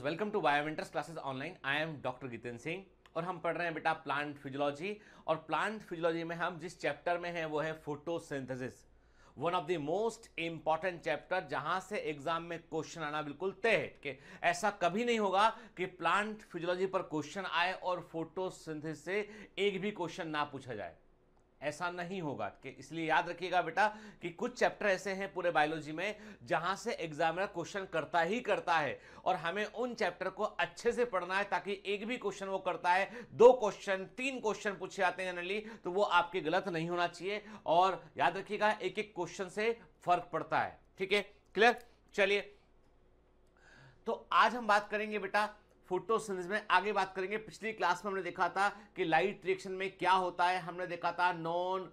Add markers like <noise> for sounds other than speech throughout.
Students welcome to Biomentors classes online I am doctor Giten Singh और हम पढ़ रहे हैं बेटा प्लांट फिजियोलॉजी और प्लांट फिजियोलॉजी में हम जिस चैप्टर में हैं वो है photosynthesis one of the most important chapter जहां से एग्जाम में क्वेश्चन आना बिल्कुल तय है कि ऐसा कभी नहीं होगा कि प्लांट फिजियोलॉजी पर क्वेश्चन आए और फोटोसिंथेसिस से एक भी क्वेश्चन ना पूछा जाए ऐसा नहीं होगा कि इसलिए याद रखिएगा बेटा कि कुछ चैप्टर ऐसे हैं पूरे बायोलॉजी में जहां से एग्जामिनर क्वेश्चन करता ही करता है और हमें उन चैप्टर को अच्छे से पढ़ना है ताकि एक भी क्वेश्चन वो करता है दो क्वेश्चन तीन क्वेश्चन पूछे जाते हैं जनरली तो वो आपके गलत नहीं होना चाहिए और याद रखिएगा एक एक क्वेश्चन से फर्क पड़ता है ठीक है क्लियर चलिए तो आज हम बात करेंगे बेटा फोटोसिंथेसिस में आगे बात करेंगे पिछली क्लास में हमने देखा था कि लाइट रिएक्शन में क्या होता है हमने देखा था नॉन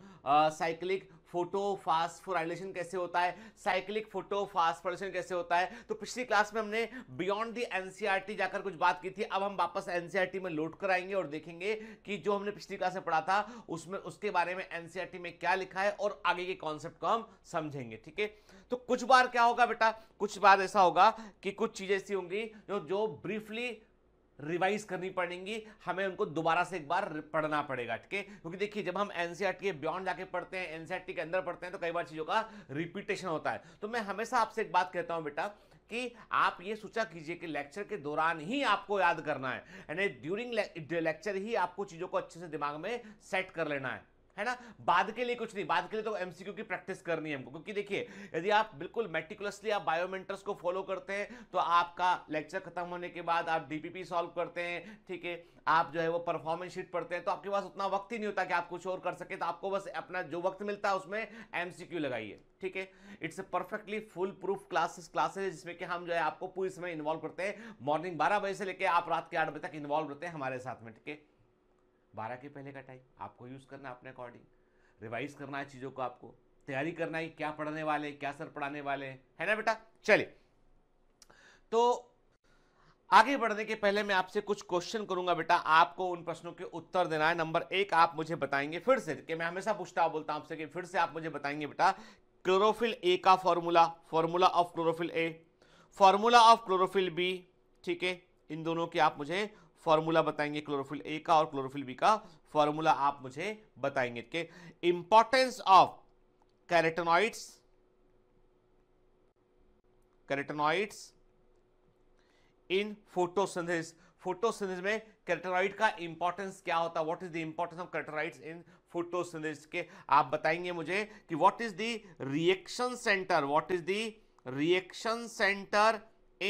साइक्लिक फोटो फास्फोराइलेशन कैसे होता है साइक्लिक फोटो कैसे होता है तो पिछली क्लास में हमने बियॉन्ड दी एनसीईआरटी जाकर कुछ बात की थी अब हम वापस एनसीईआरटी e में लौट कर आएंगे और देखेंगे कि जो हमने पिछली क्लास में पढ़ा था उसमें उसके बारे में एनसीईआरटी e में क्या लिखा है और आगे के कॉन्सेप्ट को हम समझेंगे ठीक है तो कुछ बार क्या होगा बेटा कुछ बार ऐसा होगा कि कुछ चीजें ऐसी होंगी जो जो ब्रीफली रिवाइज करनी पड़ेंगी हमें उनको दोबारा से एक बार पढ़ना पड़ेगा ठीक है क्योंकि देखिए जब हम एनसीआर e के बियॉन्ड जाके पढ़ते हैं एनसीआरटी e के अंदर पढ़ते हैं तो कई बार चीज़ों का रिपीटेशन होता है तो मैं हमेशा आपसे एक बात कहता हूं बेटा कि आप ये सोचा कीजिए कि लेक्चर के दौरान ही आपको याद करना है यानी ड्यूरिंग लेक्चर ही आपको चीज़ों को अच्छे से दिमाग में सेट कर लेना है है ना बाद के लिए कुछ नहीं बाद के लिए तो एमसीक्यू की प्रैक्टिस करनी है हमको क्योंकि देखिए यदि आप बिल्कुल मेटिकुलसली आप बायोमेंटर्स को फॉलो करते हैं तो आपका लेक्चर खत्म होने के बाद आप डीपीपी सॉल्व करते हैं ठीक है आप जो है वो परफॉर्मेंस शीट पढ़ते हैं तो आपके पास उतना वक्त ही नहीं होता कि आप कुछ और कर सके तो आपको बस अपना जो वक्त मिलता है उसमें एमसीक्यू लगाइए ठीक है it's a perfectly foolproof classes classes जिसमें कि हम जो है आपको पूरी समय इन्वॉल्व करते हैं मॉर्निंग बारह बजे से लेकर आप रात के आठ बजे तक इन्वॉल्व रहते हैं हमारे साथ में ठीक है बारह के पहले का टाइम आपको यूज़ करना अपने अकॉर्डिंग रिवाइज करना है चीज़ों को आपको तैयारी करना है क्या पढ़ने वाले क्या सर पढ़ाने वाले है ना बेटा चले तो आगे बढ़ने के पहले मैं आपसे कुछ क्वेश्चन करूंगा बेटा आपको उन प्रश्नों के उत्तर देना है नंबर एक आप मुझे बताएंगे फिर से कि मैं हमेशा पूछता हूं बोलता हूं आपसे कि फिर से आप मुझे बताएंगे बेटा क्लोरोफिल ए का formula formula of chlorophyll A formula of chlorophyll B ठीक है इन दोनों के आप मुझे फॉर्मूला बताएंगे क्लोरोफिल ए का और क्लोरोफिल बी का फॉर्मूला आप मुझे बताएंगे के importance of carotenoids carotenoids in photosynthesis photosynthesis में कैरेटोनॉइड का इंपॉर्टेंस क्या होता है what is the importance of carotenoids in photosynthesis के आप बताएंगे मुझे कि what is the reaction centre what is the reaction centre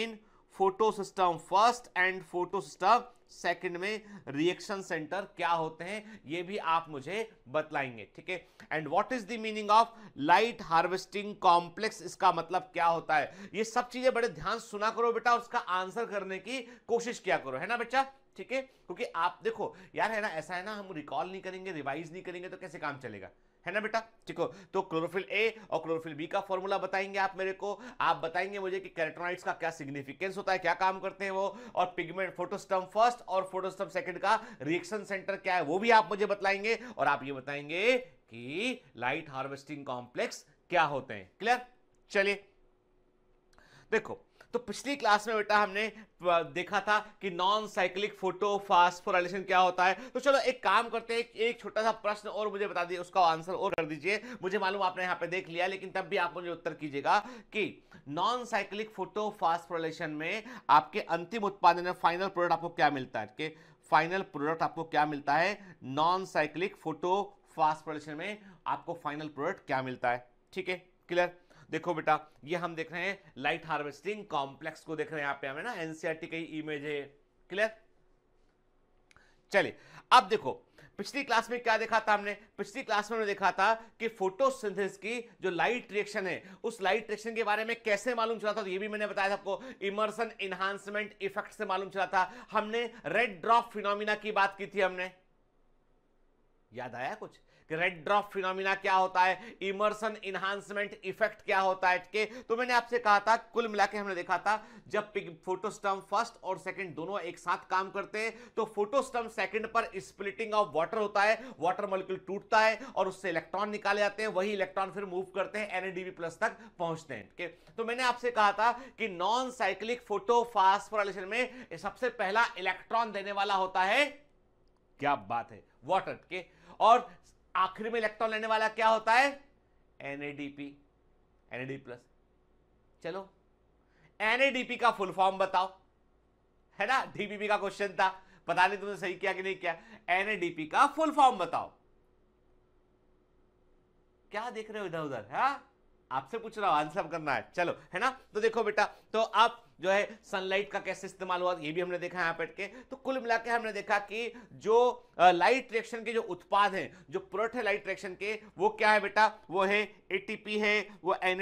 in photosystem first and photosystem second में रिएक्शन सेंटर क्या होते हैं ये भी आप मुझे बतलाएंगे ठीक है and what is the meaning of light harvesting complex इसका मतलब क्या होता है ये सब चीजें बड़े ध्यान सुना करो बेटा उसका आंसर करने की कोशिश किया करो है ना बच्चा ठीक है क्योंकि आप देखो यार है ना ऐसा है ना हम रिकॉल नहीं करेंगे रिवाइज नहीं करेंगे तो कैसे काम चलेगा है ना बेटा ठीक हो तो क्लोरोफिल ए और क्लोरोफिल बी का फॉर्मूला बताएंगे आप मेरे को आप बताएंगे मुझे कि कैरेटोनाइड्स का क्या सिग्निफिकेंस होता है क्या काम करते हैं वो और पिगमेंट फोटोस्टम फर्स्ट और फोटोस्टम सेकंड का रिएक्शन सेंटर क्या है वो भी आप मुझे बताएंगे और आप ये बताएंगे कि लाइट हार्वेस्टिंग कॉम्प्लेक्स क्या होते हैं क्लियर चलिए देखो तो पिछली क्लास में बेटा हमने देखा था कि नॉन साइक्लिक फोटो फास्फोराइलेशन क्या होता है तो चलो एक काम करते हैं एक छोटा सा प्रश्न और मुझे बता दीजिए उसका आंसर और कर दीजिए मुझे मालूम आपने यहाँ पे देख लिया लेकिन तब भी आप मुझे उत्तर कीजिएगा कि नॉन साइक्लिक फोटो फास्फोराइलेशन में आपके अंतिम उत्पादन फाइनल प्रोडक्ट आपको क्या मिलता है फाइनल प्रोडक्ट आपको क्या मिलता है नॉन साइक्लिक फोटो फास्फोराइलेशन में आपको फाइनल प्रोडक्ट क्या मिलता है ठीक है क्लियर देखो बेटा ये हम देख रहे हैं लाइट हार्वेस्टिंग कॉम्प्लेक्स को देख रहे हैं यहां पे हमें ना एनसीआरटी का इमेज है क्लियर चलिए अब देखो पिछली क्लास में क्या देखा था हमने पिछली क्लास में हमने देखा था कि फोटोसिंथेसिस की जो लाइट रिएक्शन है उस लाइट रिएक्शन के बारे में कैसे मालूम चला था तो ये भी मैंने बताया था आपको इमर्सन इन्हांसमेंट इफेक्ट से मालूम चला था हमने रेड ड्रॉप फिनोमिना की बात की थी हमने याद आया कुछ रेड ड्रॉप फिनोमिना क्या होता है इमर्सन इन्हांसमेंट इफेक्ट क्या होता है के तो मैंने आपसे कहा था कुल मिला हमने देखा था जब फोटोस्टम फर्स्ट और सेकेंड दोनों एक साथ काम करते हैं तो फोटोस्टम सेकेंड पर स्प्लिटिंग ऑफ वाटर होता है वाटर मॉलिक्यूल टूटता है और उससे इलेक्ट्रॉन निकाले जाते हैं वही इलेक्ट्रॉन फिर मूव करते हैं एनएडीबी प्लस तक पहुंचते हैं के? तो मैंने आपसे कहा था कि नॉन साइक्लिक फोटोफास्फोराइलेशन में सबसे पहला इलेक्ट्रॉन देने वाला होता है क्या बात है वाटर के और आखिरी में इलेक्ट्रॉन लेने वाला क्या होता है एनएडीपी एनएडी प्लस चलो एनएडीपी का फुल फॉर्म बताओ है ना डीपीपी का क्वेश्चन था पता नहीं तुमने सही किया कि नहीं किया एनएडीपी का फुल फॉर्म बताओ क्या देख रहे हो इधर उधर है हाँ? आपसे पूछ रहा हूं आंसर करना है चलो है ना तो देखो बेटा तो आप जो है सनलाइट का कैसे इस्तेमाल हुआ ये भी हमने देखा यहाँ पेट के तो कुल मिला हमने देखा कि जो लाइट रिएक्शन के जो उत्पाद हैं जो प्रोडक्ट है लाइट रिएक्शन के वो क्या है बेटा वो है ए है वो एन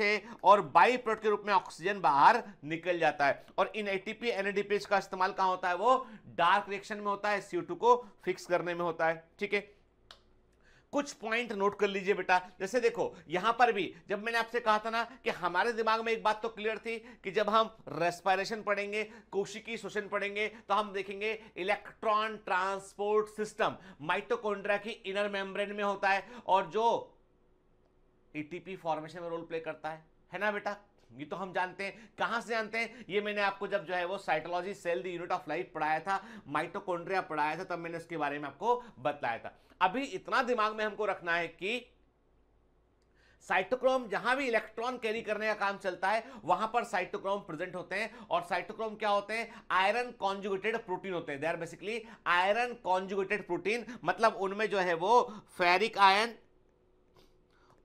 है और बाई प्रोडक्ट के रूप में ऑक्सीजन बाहर निकल जाता है और इन एटीपी एनएडीपीएच का इस्तेमाल कहाँ होता है वो डार्क रिएक्शन में होता है सी को फिक्स करने में होता है ठीक है कुछ पॉइंट नोट कर लीजिए बेटा जैसे देखो यहां पर भी जब मैंने आपसे कहा था ना कि हमारे दिमाग में एक बात तो क्लियर थी कि जब हम रेस्पायरेशन पढ़ेंगे कोशिकी शोषण पढ़ेंगे तो हम देखेंगे इलेक्ट्रॉन ट्रांसपोर्ट सिस्टम माइटोकोन्ड्रा की इनर मेम्ब्रेन में होता है और जो एटीपी फॉर्मेशन में रोल प्ले करता है है ना बेटा ये तो हम जानते हैं कहां से जानते हैं ये मैंने आपको जब जो है वो cytology cell the unit of life पढ़ाया था माइटोकॉन्ड्रिया पढ़ाया था तब मैंने इसके बारे में आपको बताया था अभी इतना दिमाग में हमको रखना है कि साइटोक्रोम जहां भी इलेक्ट्रॉन कैरी करने का काम चलता है वहां पर साइटोक्रोम प्रेजेंट होते हैं और साइटोक्रोम क्या होते हैं आयरन कॉन्जुगेटेड प्रोटीन होते हैं they are basically iron conjugated protein मतलब उनमें जो है वो फेरिक आयन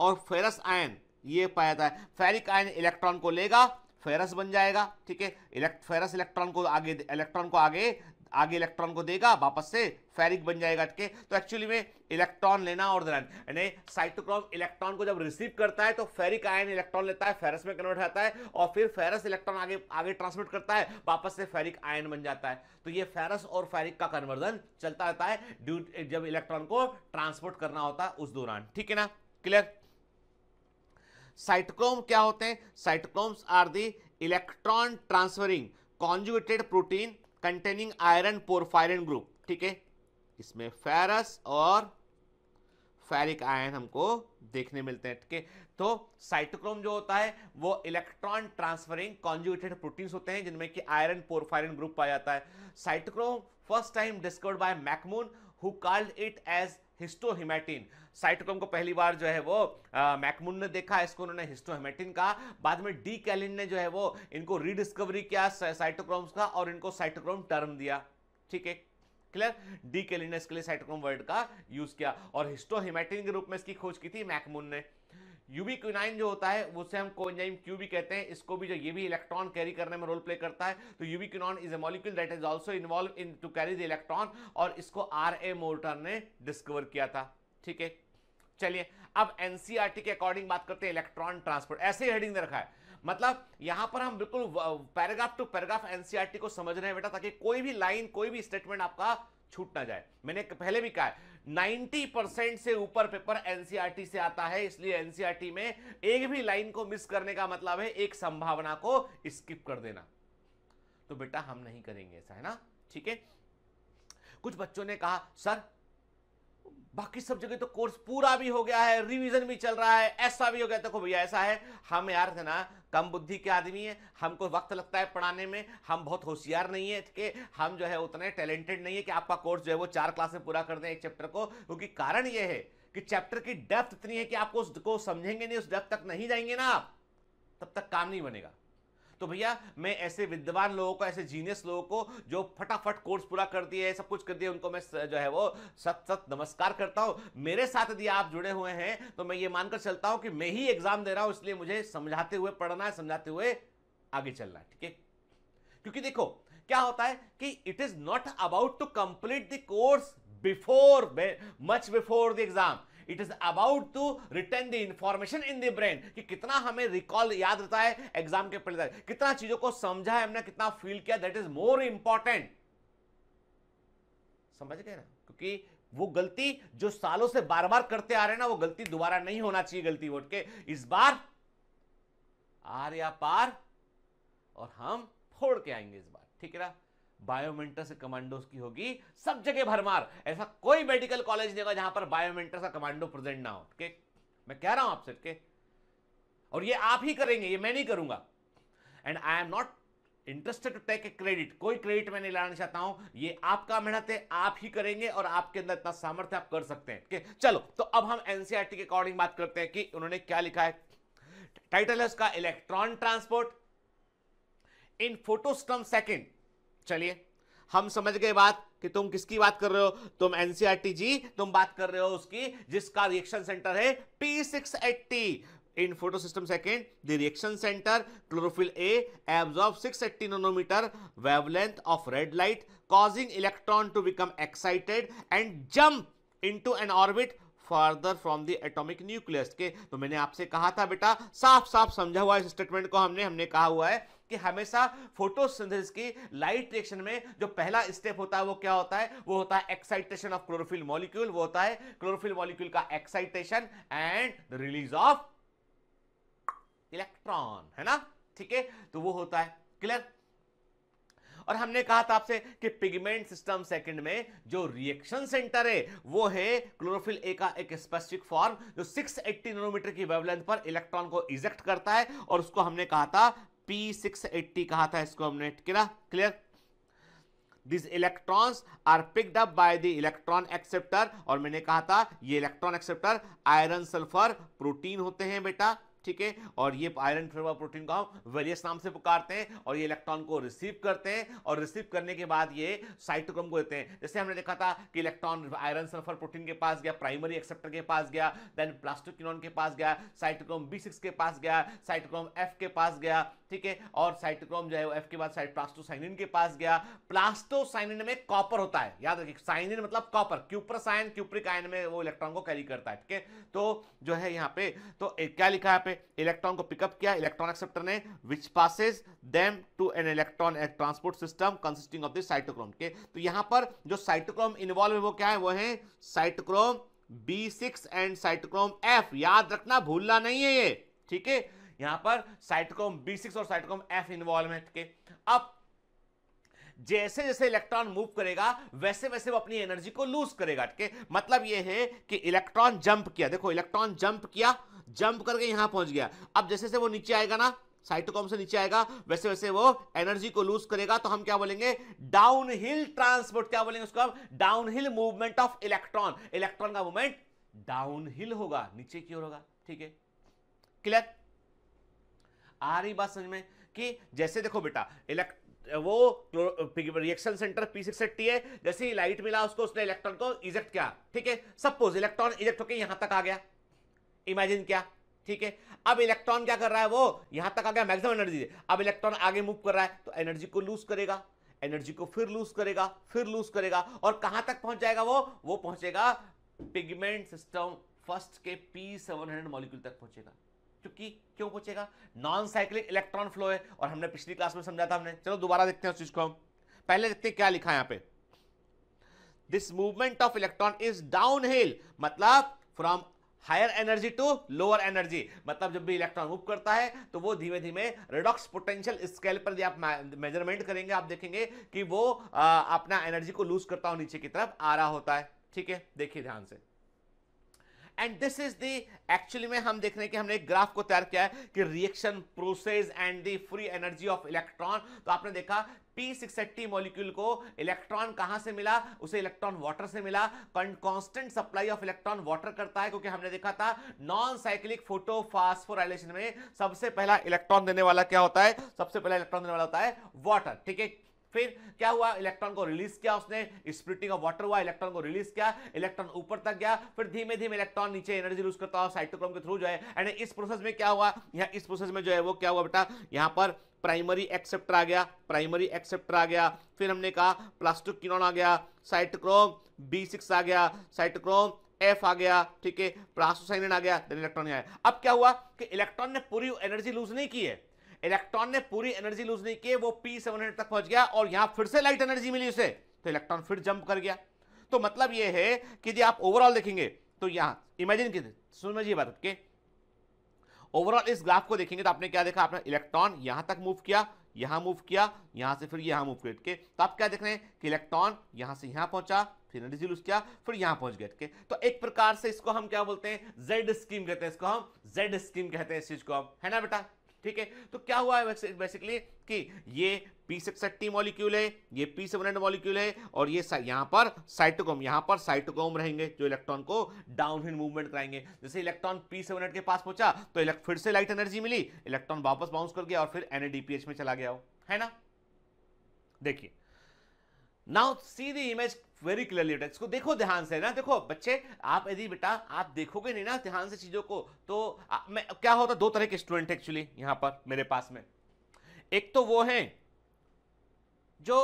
और फेरस आयन ये पाया जाता है फेरिक आयन इलेक्ट्रॉन को लेगा फेरस बन जाएगा ठीक है इलेक्ट फेरस इलेक्ट्रॉन को आगे इलेक्ट्रॉन को आगे आगे इलेक्ट्रॉन को देगा वापस से फेरिक बन जाएगा ठीक है तो एक्चुअली में इलेक्ट्रॉन लेना और देना यानी साइटोक्रोम इलेक्ट्रॉन को जब रिसीव करता है तो फेरिक आयन इलेक्ट्रॉन लेता है फेरस में कन्वर्ट होता है और फिर फेरस इलेक्ट्रॉन आगे आगे ट्रांसमिट करता है वापस से फेरिक आयन बन जाता है तो ये फेरस और फेरिक का कन्वर्जन चलता रहता है ड्यू जब इलेक्ट्रॉन को ट्रांसपोर्ट करना होता है उस दौरान ठीक है ना क्लियर साइटक्रोम क्या होते हैं cytochromes are the electron transferring conjugated protein containing iron porphyrin group ठीक है इसमें फेरस और फेरिक आयन हमको देखने मिलते हैं ठीक है तो साइटोक्रोम जो होता है वो इलेक्ट्रॉन ट्रांसफरिंग कॉन्जुगेटेड प्रोटीन्स होते हैं जिनमें कि आयरन पोरफायरन ग्रुप पाया जाता है cytochrome first time discovered by MacMunn who called it as histohematin cytochrome को पहली बार जो है वो मैकमुन ने देखा इसको उन्होंने हिस्टोहेमेटिन कहा बाद में डी कैलिन ने जो है वो इनको रीडिस्कवरी किया साइटोक्रोम्स का और इनको साइटोक्रोम टर्म दिया ठीक है क्लियर डी कैलिन ने इसके लिए साइटोक्रोम वर्ड का यूज किया और हिस्टोहेमेटिन के रूप में इसकी खोज की थी मैकमुन ने यूबी क्यूनाइन जो होता है उससे हम कोंजाइम क्यू भी कहते हैं इसको भी जो ये भी इलेक्ट्रॉन कैरी करने में रोल प्ले करता है तो ubiquinone is a molecule that is also involve in to carry the electron और इसको आर ए मोर्टर ने डिस्कवर किया था ठीक है चलिए अब एनसीईआरटी e के अकॉर्डिंग बात करते हैं इलेक्ट्रॉन ट्रांसपोर्ट ऐसे ही हेडिंग ने रखा है मतलब यहां पर हम बिल्कुल पैराग्राफ टू पैराग्राफ एनसीईआरटी को समझ रहे हैं बेटा ताकि कोई भी लाइन कोई भी स्टेटमेंट आपका छूट ना जाए मैंने पहले भी कहा है 90 परसेंट से ऊपर पेपर एनसीईआरटी e से आता है इसलिए एनसीईआरटी e में एक भी लाइन को मिस करने का मतलब है एक संभावना को स्किप कर देना तो बेटा हम नहीं करेंगे ऐसा है ना ठीक है कुछ बच्चों ने कहा सर बाकी सब जगह तो कोर्स पूरा भी हो गया है रिवीजन भी चल रहा है ऐसा भी हो गया देखो भैया ऐसा है हम यार है ना कम बुद्धि के आदमी हैं हमको वक्त लगता है पढ़ाने में हम बहुत होशियार नहीं है कि हम जो है उतने टैलेंटेड नहीं है कि आपका कोर्स जो है वो चार क्लास में पूरा कर दें एक चैप्टर को क्योंकि कारण ये है कि चैप्टर की डेप्थ इतनी है कि आपको उसको समझेंगे नहीं उस डेप्थ तक नहीं जाएंगे ना आप तब तक काम नहीं बनेगा तो भैया मैं ऐसे विद्वान लोगों को ऐसे जीनियस लोगों को जो फटाफट कोर्स पूरा कर दिए सब कुछ कर दिए उनको मैं जो है वो सत सत नमस्कार करता हूँ मेरे साथ यदि आप जुड़े हुए हैं तो मैं ये मानकर चलता हूँ कि मैं ही एग्जाम दे रहा हूँ इसलिए मुझे समझाते हुए पढ़ना है समझाते हुए आगे चलना ठीक है क्योंकि देखो क्या होता है कि it is not about to complete the course before much before the exam it is about to return the information in the brain कि कितना हमें रिकॉल याद रहता है एग्जाम के पहले कितना चीजों को समझा है हमने कितना फील किया दैट इज मोर इंपॉर्टेंट समझ गए ना क्योंकि वो गलती जो सालों से बार बार करते आ रहे हैं ना वो गलती दोबारा नहीं होना चाहिए गलती वोट के इस बार आर या पार और हम फोड़ के आएंगे इस बार ठीक है ना बायोमेंटस कमांडोस की होगी सब जगह भरमार ऐसा कोई मेडिकल कॉलेज नहीं होगा जहां पर बायोमेंटस का कमांडो प्रेजेंट ना हो ठीक मैं कह रहा हूं आपसे के और ये आप ही करेंगे ये मैं नहीं करूंगा and I am not interested to take a credit कोई क्रेडिट मैं नहीं लाना चाहता हूं ये आपका मेहनत है आप ही करेंगे और आपके अंदर इतना सामर्थ्य आप कर सकते हैं चलो तो अब हम एनसीआरटी e के अकॉर्डिंग बात करते हैं कि उन्होंने क्या लिखा है टाइटल है उसका electron transport in photosystem second चलिए हम समझ गए बात कि तुम किसकी बात कर रहे हो तुम एनसीआरटी जी e तुम बात कर रहे हो उसकी जिसका रिएक्शन सेंटर है P six eighty in photo system second the reaction centre chlorophyll A absorb six eighty nanometre wavelength of red light causing electron to become excited and jump in to an orbit further from the atomic nucleus के तो मैंने आपसे कहा था बेटा साफ साफ समझा हुआ है इस स्टेटमेंट को हमने हमने कहा हुआ है कि हमेशा फोटोसिंथेसिस की लाइट रिएक्शन में जो पहला स्टेप होता है वो क्या होता है वो होता है एक्साइटेशन ऑफ क्लोरोफिल मॉलिक्यूल वो होता है क्लोरोफिल मॉलिक्यूल का excitation and release of electron है ना ठीक है तो वो होता है क्लियर और हमने कहा था आपसे कि पिगमेंट सिस्टम सेकंड में जो रिएक्शन सेंटर है वो है क्लोरोफिल ए का एक स्पेसिफिक फॉर्म जो 680 नैनोमीटर की वेवलेंथ पर इलेक्ट्रॉन को इजेक्ट करता है और उसको हमने कहा था पी सिक्स एट्टी कहा था इसको हमने क्या clear this electrons are picked up by the electron acceptor और मैंने कहा था ये electron acceptor iron sulphur protein होते हैं बेटा ठीक है और ये आयरन फ्लेवर प्रोटीन को हम वेरियस नाम से पुकारते हैं और ये इलेक्ट्रॉन को रिसीव करते हैं और रिसीव करने के बाद ये साइटोक्रम को देते हैं जैसे हमने देखा था कि इलेक्ट्रॉन आयरन सल्फर प्रोटीन के पास गया प्राइमरी एक्सेप्टर के पास गया देन प्लास्टिक के पास गया साइटोक्रम बी के पास गया साइटोक्रम एफ के पास गया ठीक है और साइटोक्रोम जो है वो एफ के बाद साइट प्लास्टोसाइनिन के पास गया प्लास्टोसाइनिन में कॉपर होता है याद रखिए साइनिन मतलब कॉपर क्यूप्रसायन क्यूप्रिक आयन में वो इलेक्ट्रॉन को कैरी करता है ठीक है तो जो है यहाँ पे तो क्या लिखा है पे इलेक्ट्रॉन को पिकअप किया इलेक्ट्रॉन एक्सेप्टर ने which passes them to an electron transport system consisting of the cytochrome के तो यहाँ पर जो साइटोक्रोम इन्वॉल्व है वो क्या है वो है cytochrome B six and cytochrome F याद रखना भूलना नहीं है ये ठीक है यहां पर साइटकोम बी सिक्स और साइटकोम एफ इन्वॉल्वमेंट के अब जैसे जैसे इलेक्ट्रॉन मूव करेगा वैसे वैसे वो अपनी एनर्जी को लूज करेगा ठीक है मतलब ये है कि इलेक्ट्रॉन जंप किया देखो इलेक्ट्रॉन जंप किया जंप करके यहां पहुंच गया अब जैसे जैसे वो नीचे आएगा ना साइटोकॉम से नीचे आएगा वैसे वैसे वो एनर्जी को लूज करेगा तो हम क्या बोलेंगे डाउनहिल ट्रांसपोर्ट क्या बोलेंगे उसको हम downhill movement of electron electron का मूवमेंट डाउनहिल होगा नीचे की ओर होगा ठीक है क्लियर आ रही बात समझ में कि जैसे देखो बेटा इलेक्ट वो रिएक्शन सेंटर पी सिक्स है जैसे ही लाइट मिला उसको उसने इलेक्ट्रॉन को इजेक्ट किया ठीक है सपोज इलेक्ट्रॉन इजेक्ट होकर यहां तक आ गया इमेजिन क्या ठीक है अब इलेक्ट्रॉन क्या कर रहा है वो यहां तक आ गया मैक्सिमम एनर्जी अब इलेक्ट्रॉन आगे मूव कर रहा है तो एनर्जी को लूज करेगा एनर्जी को फिर लूज करेगा फिर लूज करेगा और कहां तक पहुंच जाएगा वो वो पहुंचेगा पिगमेंट सिस्टम फर्स्ट के पी सेवन हंड्रेड मॉलिक्यूल तक पहुंचेगा क्योंकि क्यों पूछेगा नॉन साइक्लिक इलेक्ट्रॉन फ्लो है और हमने पिछली क्लास में समझा था हमने चलो दोबारा देखते हैं उस चीज को हम पहले देखते हैं क्या लिखा है पे this movement of electron is downhill मतलब from higher energy to lower energy मतलब जब भी इलेक्ट्रॉन मूव करता है तो वो धीमे धीमे रिडॉक्स पोटेंशियल स्केल पर आप मेजरमेंट करेंगे आप देखेंगे कि वो अपना एनर्जी को लूज करता हो नीचे की तरफ आ रहा होता है ठीक है देखिए ध्यान से and this is the actually में हम देख रहे हैं कि हमने एक ग्राफ को तैयार किया है कि reaction process and the free energy of electron तो आपने देखा पी सिक्स मॉलिक्यूल को इलेक्ट्रॉन कहां से मिला उसे इलेक्ट्रॉन वाटर से मिला constant supply of electron water करता है क्योंकि हमने देखा था नॉन साइक्लिक फोटो में सबसे पहला इलेक्ट्रॉन देने वाला क्या होता है सबसे पहला इलेक्ट्रॉन देने वाला होता है वाटर ठीक है फिर क्या हुआ इलेक्ट्रॉन को रिलीज किया उसने स्प्रिटिंग ऑफ वाटर हुआ इलेक्ट्रॉन को रिलीज किया इलेक्ट्रॉन ऊपर तक गया फिर धीमे धीमे इलेक्ट्रॉन नीचे एनर्जी लूज करता हुआ साइटोक्रोम के थ्रू जो है एंड इस प्रोसेस में क्या हुआ यहाँ इस प्रोसेस में जो है वो क्या हुआ बेटा यहाँ पर प्राइमरी एक्सेप्टर आ गया प्राइमरी एक्सेप्टर आ गया फिर हमने कहा प्लास्टिक प्लास्टोकिनोन आ गया साइटोक्रोम बी सिक्स आ गया साइटोक्रोम एफ आ गया ठीक है प्लास्टोसाइनिन आ गया इलेक्ट्रॉन आया अब क्या हुआ कि इलेक्ट्रॉन ने पूरी एनर्जी लूज नहीं की है इलेक्ट्रॉन ने पूरी एनर्जी लूज नहीं की वो पी सेवन तक पहुंच गया और यहां फिर से लाइट एनर्जी मिली उसे तो इलेक्ट्रॉन फिर जंप कर गया तो मतलब यह है कि जी आप ओवरऑल देखेंगे तो यहां इमेजिन की समझिए बात के ओवरऑल इस ग्राफ को देखेंगे तो आपने क्या देखा आपने इलेक्ट्रॉन यहां तक मूव किया यहां मूव किया यहां से फिर यहां मूव करके तो आप क्या देख रहे हैं कि इलेक्ट्रॉन यहां से यहां पहुंचा फिर एनर्जी लूज किया फिर यहां पहुंच गए के तो एक प्रकार से इसको हम क्या बोलते हैं जेड स्कीम कहते हैं इसको हम जेड स्कीम कहते हैं इस चीज़ को हम है ना बेटा ठीक है तो क्या हुआ है बेसिकली कि ये पी सिक्सटी मॉलिक्यूल है ये पी सेवन मॉलिक्यूल है और ये यहाँ पर साइटोकोम यहाँ पर साइटोकोम रहेंगे जो इलेक्ट्रॉन को डाउन हिल मूवमेंट कराएंगे जैसे इलेक्ट्रॉन पी सेवन के पास पहुंचा तो फिर से लाइट एनर्जी मिली इलेक्ट्रॉन वापस बाउंस कर गया और फिर एनएडीपीएच में चला गया हो है ना देखिए now see the image very clearly बेटा इसको देखो ध्यान से ना देखो बच्चे आप यदि बेटा आप देखोगे नहीं ना ध्यान से चीज़ों को तो आ, मैं क्या होता दो तरह के स्टूडेंट एक्चुअली यहां पर मेरे पास में एक तो वो हैं जो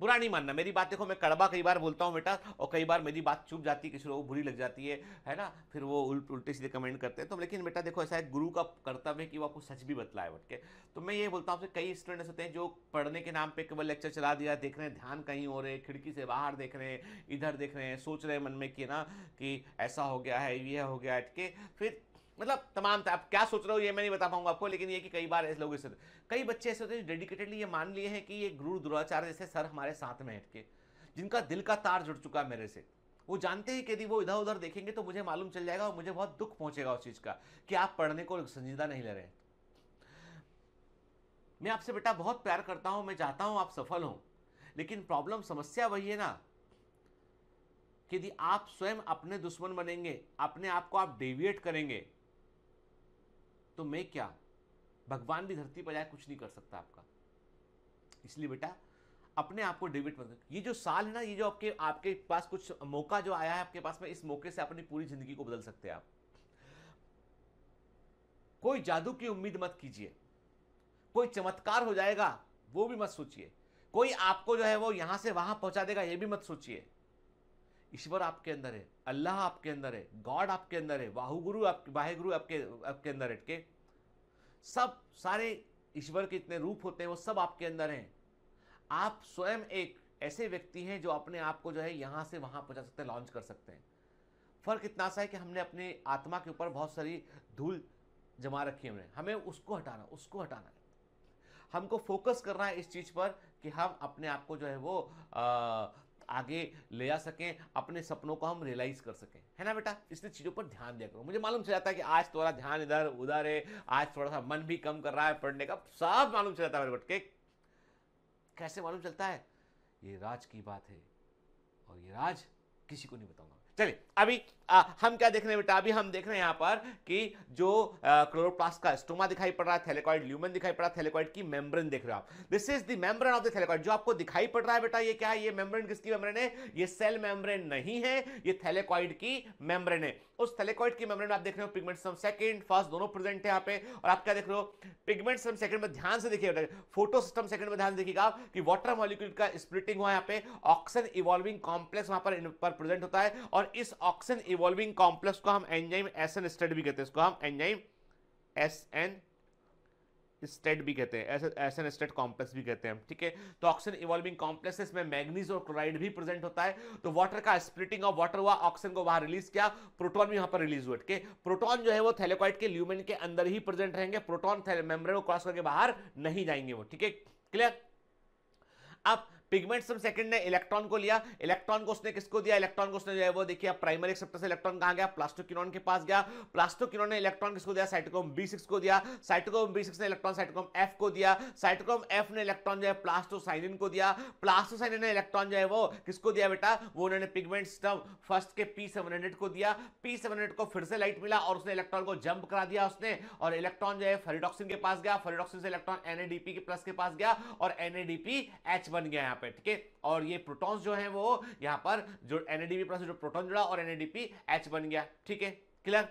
बुरा नहीं मानना मेरी बात देखो मैं कड़वा कई बार बोलता हूँ बेटा और कई बार मेरी बात चुप जाती है किसी लोगों को बुरी लग जाती है है ना फिर वो उल्ट उल्टे सीधे कमेंट करते हैं तो लेकिन बेटा देखो ऐसा है गुरु का कर्तव्य है कि वो आपको सच भी बतलाए बट के तो मैं ये बोलता हूँ आपसे कई स्टूडेंट ऐसे होते हैं जो पढ़ने के नाम पर केवल लेक्चर चला दिया देख रहे हैं ध्यान कहीं हो रहे हैं खिड़की से बाहर देख रहे हैं इधर देख रहे हैं सोच रहे हैं मन में कि ना कि ऐसा हो गया है ये हो गया है फिर मतलब तमाम था आप क्या सोच रहे हो ये मैं नहीं बता पाऊंगा आपको लेकिन ये कि कई बार ऐसे लोग ऐसे कई बच्चे ऐसे होते हैं डेडिकेटेडली ये मान लिए हैं कि ये गुरु दुराचार्य जैसे सर हमारे साथ में हटके जिनका दिल का तार जुड़ चुका है मेरे से वो जानते हैं कि यदि वो इधर उधर देखेंगे तो मुझे मालूम चल जाएगा और मुझे बहुत दुख पहुंचेगा उस चीज़ का कि आप पढ़ने को संजीदा नहीं ले रहे मैं आपसे बेटा बहुत प्यार करता हूं मैं चाहता हूं आप सफल हों लेकिन प्रॉब्लम समस्या वही है ना कि यदि आप स्वयं अपने दुश्मन बनेंगे अपने आप को आप डेविएट करेंगे तो मैं क्या भगवान भी धरती पर जाए कुछ नहीं कर सकता आपका इसलिए बेटा अपने आप को डेबिट मत ये जो साल है ना ये जो आपके आपके पास कुछ मौका जो आया है आपके पास में इस मौके से अपनी पूरी जिंदगी को बदल सकते हैं आप कोई जादू की उम्मीद मत कीजिए कोई चमत्कार हो जाएगा वो भी मत सोचिए कोई आपको जो है वो यहां से वहां पहुंचा देगा ये भी मत सोचिए ईश्वर आपके अंदर है अल्लाह आपके अंदर है गॉड आपके अंदर है वाहुगुरु आप वाहेगुरु आपके आपके अंदर है के सब सारे ईश्वर के इतने रूप होते हैं वो सब आपके अंदर हैं आप स्वयं एक ऐसे व्यक्ति हैं जो अपने आप को जो है यहाँ से वहाँ पहुँचा सकते हैं लॉन्च कर सकते हैं फ़र्क इतना सा है कि हमने अपनी आत्मा के ऊपर बहुत सारी धूल जमा रखी है हमने हमें उसको हटाना उसको हटाना है हमको फोकस करना है इस चीज़ पर कि हम अपने आप को जो है वो आगे ले जा सकें अपने सपनों को हम रियलाइज़ कर सकें है ना बेटा इसलिए चीज़ों पर ध्यान दिया करो मुझे मालूम चल जाता है कि आज थोड़ा ध्यान इधर उधर है आज थोड़ा सा मन भी कम कर रहा है पढ़ने का सब मालूम चल जाता है मेरे के कैसे मालूम चलता है ये राज की बात है और ये राज किसी को नहीं बताऊंगा चलिए अभी आ, हम क्या देख रहे हैं बेटा अभी हम देख रहे हैं यहाँ पर कि जो क्लोरोप्लास्ट का स्टोमा दिखाई पड़ रहा है थैलेकॉइड ल्यूमन दिखाई पड़ रहा है थैलेकॉइड की मेम्ब्रेन देख रहे हो आप this is the membrane of the thylakoid जो आपको दिखाई पड़ रहा है बेटा ये क्या है ये मेम्ब्रेन किसकी मेम्ब्रेन है ये सेल मेम्ब्रेन नहीं है ये थैलेकॉइड की मेम्ब्रेन है उस थैलेकॉइड की मेम्ब्रेन में आप देख रहे हो पिगमेंट सम सेकंड फर्स्ट दोनों प्रेजेंट है यहाँ पे और आप क्या देख रहे हो पिगमेंट सम सेकंड में ध्यान से देखिए फोटो सिस्टम सेकंड में ध्यान से देखिएगा कि वाटर मॉलिक्यूल का स्प्लिटिंग हुआ यहाँ पे ऑक्सीजन इवॉल्विंग कॉम्प्लेक्स वहां पर, पर प्रेजेंट होता है और इस ऑक्सीजन इवॉल्विंग कॉम्प्लेक्स को हम एंजाइम एस एन स्टेट भी कहते हैं इसको हम एंजाइम एस स्टेट भी कहते हैं ऐसे एसन स्टेट कॉम्प्लेक्स भी कहते हैं ठीक है तो ऑक्सीजन इवॉल्विंग कॉम्प्लेक्सेस में मैग्नीज और क्लोराइड भी प्रेजेंट होता है तो वाटर का स्प्लिटिंग ऑफ वाटर हुआ ऑक्सीजन को वहां रिलीज किया प्रोटॉन भी यहां पर रिलीज हुआ ठीक है प्रोटॉन जो है वो थैलेकॉइड के ल्यूमेन के अंदर ही प्रेजेंट रहेंगे प्रोटॉन मेम्ब्रेन को क्रॉस करके बाहर नहीं जाएंगे वो ठीक है क्लियर अब पिगमेंटसम सेकंड ने इलेक्ट्रॉन को लिया इलेक्ट्रॉन को उसने किसको दिया इलेक्ट्रॉन को उसने जो है वो देखिए प्राइमरी एक्सेप्टर से इलेक्ट्रॉन कहां गया प्लास्टोकिनोन के पास गया प्लास्टोकिनोन ने इलेक्ट्रॉन किसको दिया साइटोक्रोम बी को दिया साइटोक्रोम बी ने इलेक्ट्रॉन साइटोक्रोम एफ को दिया साइटोक्रोम एफ ने इलेक्ट्रॉन जो है प्लास्टोसाइनिन को दिया प्लास्टोसाइनिन ने इलेक्ट्रॉन जो है वो किसको दिया बेटा वो उन्होंने पिगमेंट स्टम फर्स्ट के पी को दिया पी को फिर से लाइट मिला और उसने इलेक्ट्रॉन को जंप करा दिया उसने और इलेक्ट्रॉन जो है फरीडॉक्सिन के पास गया फरीडॉक्सिन से इलेक्ट्रॉन एनएडीपी के प्लस के पास गया और एनएडीपी एच बन गया यहाँ पर ठीक है और ये प्रोटॉन्स जो है वो यहाँ पर जो एनएडीपी प्लस जो प्रोटोन जुड़ा और एनएडीपी एच बन गया ठीक है क्लियर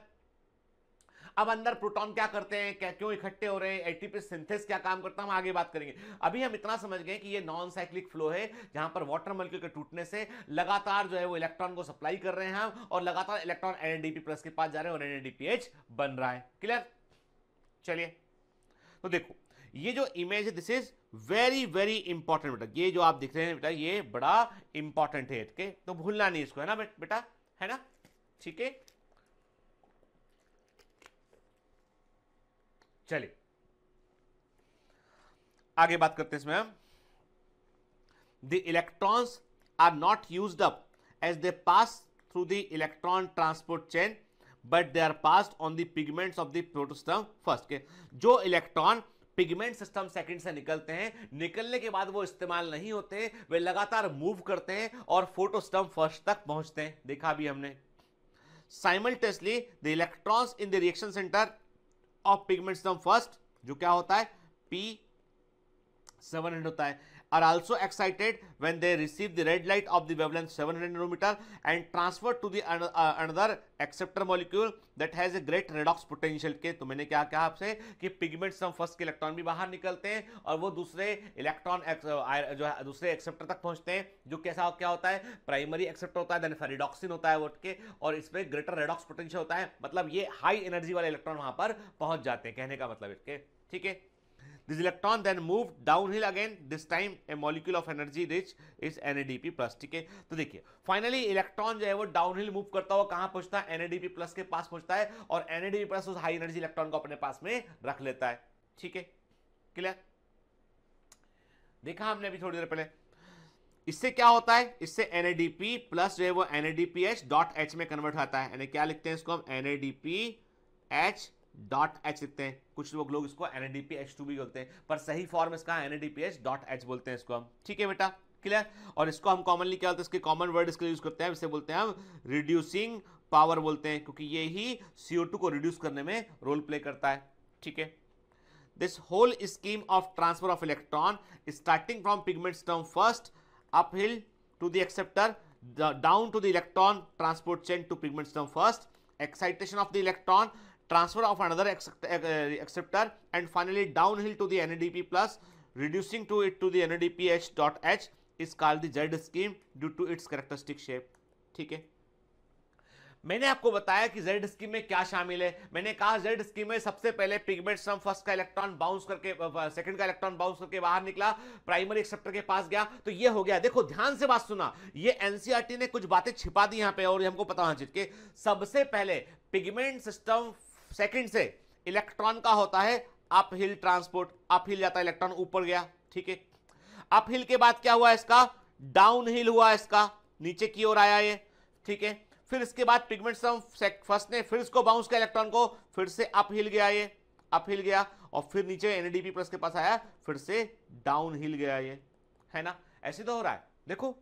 अब अंदर प्रोटॉन क्या करते हैं क्या क्यों इकट्ठे हो रहे हैं एटीपी सिंथेस क्या काम करता है हम आगे बात करेंगे अभी हम इतना समझ गए कि ये नॉन साइक्लिक फ्लो है जहां पर वाटर मलिक्यूल के टूटने से लगातार जो है वो इलेक्ट्रॉन को सप्लाई कर रहे हैं हम और लगातार इलेक्ट्रॉन एनएडीपी प्लस के पास जा रहे हैं और एनएडीपीएच बन रहा है क्लियर चलिए तो देखो ये जो इमेज है this is very very important बेटा ये जो आप दिख रहे हैं बेटा ये बड़ा इंपॉर्टेंट है ठीक है तो भूलना नहीं इसको है ना बेटा है ना ठीक है चलिए आगे बात करते हैं इसमें हम the electrons are not use up as they pass through the electron transport chain but they are pass on the pigments of the photosystem first के जो इलेक्ट्रॉन पिगमेंट सिस्टम सेकंड से निकलते हैं निकलने के बाद वो इस्तेमाल नहीं होते वे लगातार मूव करते हैं और फोटोस्टम फर्स्ट तक पहुंचते हैं देखा भी हमने simultaneously the electrons in the reaction centre of pigment system first जो क्या होता है पी सेवन होता है are also excited when they receive the red light of the wavelength 700 nanometre and transfer to the another acceptor molecule that has has great redox potential के तो मैंने क्या कहा आपसे कि पिगमेंट हम फर्स्ट के इलेक्ट्रॉन भी बाहर निकलते हैं और वो दूसरे इलेक्ट्रॉन uh, जो है दूसरे एक्सेप्टर तक पहुंचते हैं जो कैसा क्या होता है प्राइमरी एक्सेप्टर होता है देन रेडॉक्सिन होता है वो के और इस पर ग्रेटर रेडॉक्स पोटेंशियल होता है मतलब ये हाई एनर्जी वाले इलेक्ट्रॉन वहां पर पहुंच जाते हैं कहने का मतलब इसके ठीक है this This electron then moved downhill again. This time a molecule of energy rich is NADP plus ठीक है तो देखिए फाइनली इलेक्ट्रॉन जो है वो डाउन हिल मूव करता हुआ कहां पहुंचता है एनएडीपी प्लस के पास पहुंचता है और एनएडीपी प्लस उस हाई एनर्जी इलेक्ट्रॉन को अपने पास में रख लेता है ठीक है क्लियर देखा हमने अभी थोड़ी देर पहले इससे क्या होता है इससे एनएडीपी प्लस जो है वो एनएडीपीएच डॉट एच में कन्वर्ट होता है यानी क्या लिखते हैं इसको हम एनएडीपी एच डॉट एच लिखते हैं कुछ लोग लोग इसको एन टू भी बोलते हैं पर सही फॉर्म इसका एन एन डॉट एच बोलते हैं इसको हम ठीक है बेटा क्लियर और इसको हम कॉमनली क्या बोलते हैं इसके कॉमन वर्ड इसके यूज़ करते हैं इसे बोलते हैं हम रिड्यूसिंग पावर बोलते हैं क्योंकि ये ही सी को रिड्यूस करने में रोल प्ले करता है ठीक है this whole scheme of transfer of electron starting from pigment system first uphill to the acceptor down to the electron transport chain to pigment system first excitation of the electron transfer of another uh, acceptor and finally downhill to the NADP plus reducing to it to the NADPH dot H is called the Z scheme due to its characteristic shape ठीक है मैंने आपको बताया कि Z scheme में क्या शामिल है मैंने कहा जेड स्कीम में सबसे पहले पिगमेंट स्टम फर्स्ट का इलेक्ट्रॉन बाउंस करके सेकंड का इलेक्ट्रॉन बाउंस करके बाहर निकला प्राइमरी एक्सेप्टर के पास गया तो ये हो गया देखो ध्यान से बात सुना ये एनसीआरटी e ने कुछ बातें छिपा दी यहां पे और ये हमको पता होना चाहिए सबसे पहले पिगमेंट सिस्टम सेकंड से इलेक्ट्रॉन का होता है uphill transport uphill जाता है इलेक्ट्रॉन ऊपर गया ठीक है अप हिल के बाद क्या हुआ इसका डाउन हिल हुआ इसका नीचे की ओर आया ये ठीक है फिर इसके बाद पिगमेंट फर्स्ट ने फिर इसको बाउंस किया इलेक्ट्रॉन को फिर से अप हिल गया ये अप हिल गया और फिर नीचे एनडीपी प्लस के पास आया फिर से डाउन हिल गया ये है ना ऐसे तो हो रहा है देखो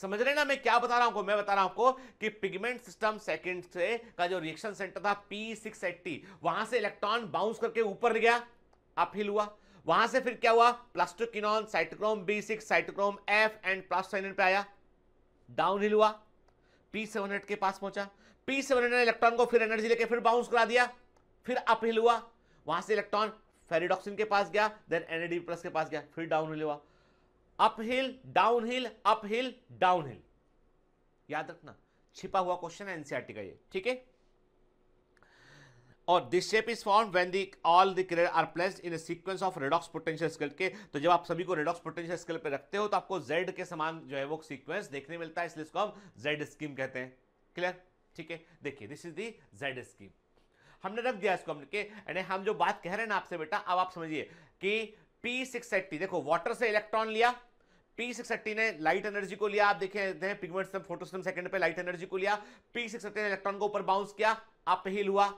समझ रहे ना मैं क्या बता रहा हूँ मैं बता रहा हूं आपको कि पिगमेंट सिस्टम सेकंड से का जो रिएक्शन सेंटर था पी सिक्स एट्टी वहां से इलेक्ट्रॉन बाउंस करके ऊपर गया आप अपहिल हुआ वहां से फिर क्या हुआ plastoquinone cytochrome B six cytochrome F and प्लास्टोन पे आया डाउन हिल हुआ पी सेवन के पास पहुंचा पी सेवन ने इलेक्ट्रॉन को फिर एनर्जी लेके फिर बाउंस करा दिया फिर अपहिल हुआ वहां से इलेक्ट्रॉन फेरिडॉक्सिन के पास गया देन एनएडी प्लस के पास गया फिर डाउन हिल हुआ अपहिल डाउनहिल अपहिल डाउनहिल याद रखना छिपा हुआ क्वेश्चन है एनसीआरटी e का ये ठीक है और this shape is form when the all the क्रेड are place in sequence of redox potential scale के तो जब आप सभी को रेडॉक्स पोटेंशियल स्केल पे रखते हो तो आपको जेड के समान जो है वो सीक्वेंस देखने मिलता है इसलिए इसको हम जेड स्कीम कहते हैं क्लियर ठीक है देखिए this is the Z scheme हमने रख दिया इसको हमने के हम जो बात कह रहे हैं ना आपसे बेटा अब आप समझिए कि पी सिक्स देखो वाटर से इलेक्ट्रॉन लिया पी सिक्स ने लाइट एनर्जी को लिया आप देखें पिगमेंट सिस्टम फोटोसिस्टम सेकंड पे लाइट एनर्जी को लिया पी सिक्स ने इलेक्ट्रॉन को ऊपर बाउंस किया आप हिल हुआ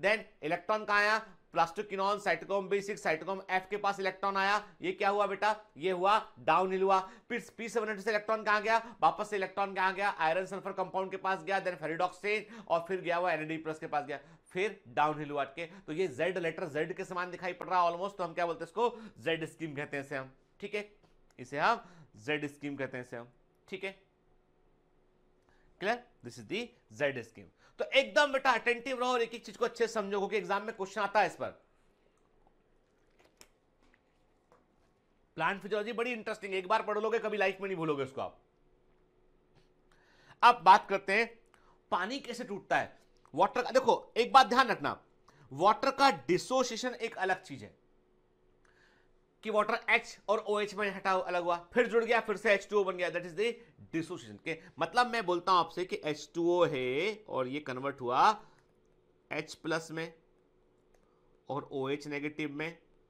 देन इलेक्ट्रॉन कहा आया plastoquinone cytochrome B six cytochrome F के पास इलेक्ट्रॉन आया ये क्या हुआ बेटा ये हुआ डाउन हिल हुआ फिर पी सेवन से इलेक्ट्रॉन कहाँ गया वापस से इलेक्ट्रॉन कहाँ गया आयरन सल्फर कंपाउंड के पास गया देन फेरिडॉक्सेन और फिर गया हुआ एनडी प्लस के पास गया फिर डाउन हिल हुआ के तो ये जेड लेटर जेड के समान दिखाई पड़ रहा है ऑलमोस्ट तो हम क्या बोलते हैं इसको जेड स्कीम कहते हैं इसे हम ठीक है इसे हम हाँ? जेड स्कीम कहते हैं इसे हम ठीक है clear this is the Z scheme तो एकदम बेटा अटेंटिव रहो और एक एक चीज को अच्छे समझो क्योंकि एग्जाम में क्वेश्चन आता है इस पर प्लांट फिजियोलॉजी बड़ी इंटरेस्टिंग एक बार पढ़ लोगे कभी लाइफ में नहीं भूलोगे उसको आप अब बात करते हैं पानी कैसे टूटता है वाटर का देखो एक बात ध्यान रखना वाटर का डिसोसिएशन एक अलग चीज है कि वाटर एच और ओ OH में हटा अलग हुआ फिर जुड़ गया फिर से एच टू ओ बन गया दैट इज द डिसोसिएशन के मतलब मैं बोलता हूं आपसे कि एच टू ओ है और ये कन्वर्ट हुआ एच प्लस में और ओ OH नेगेटिव में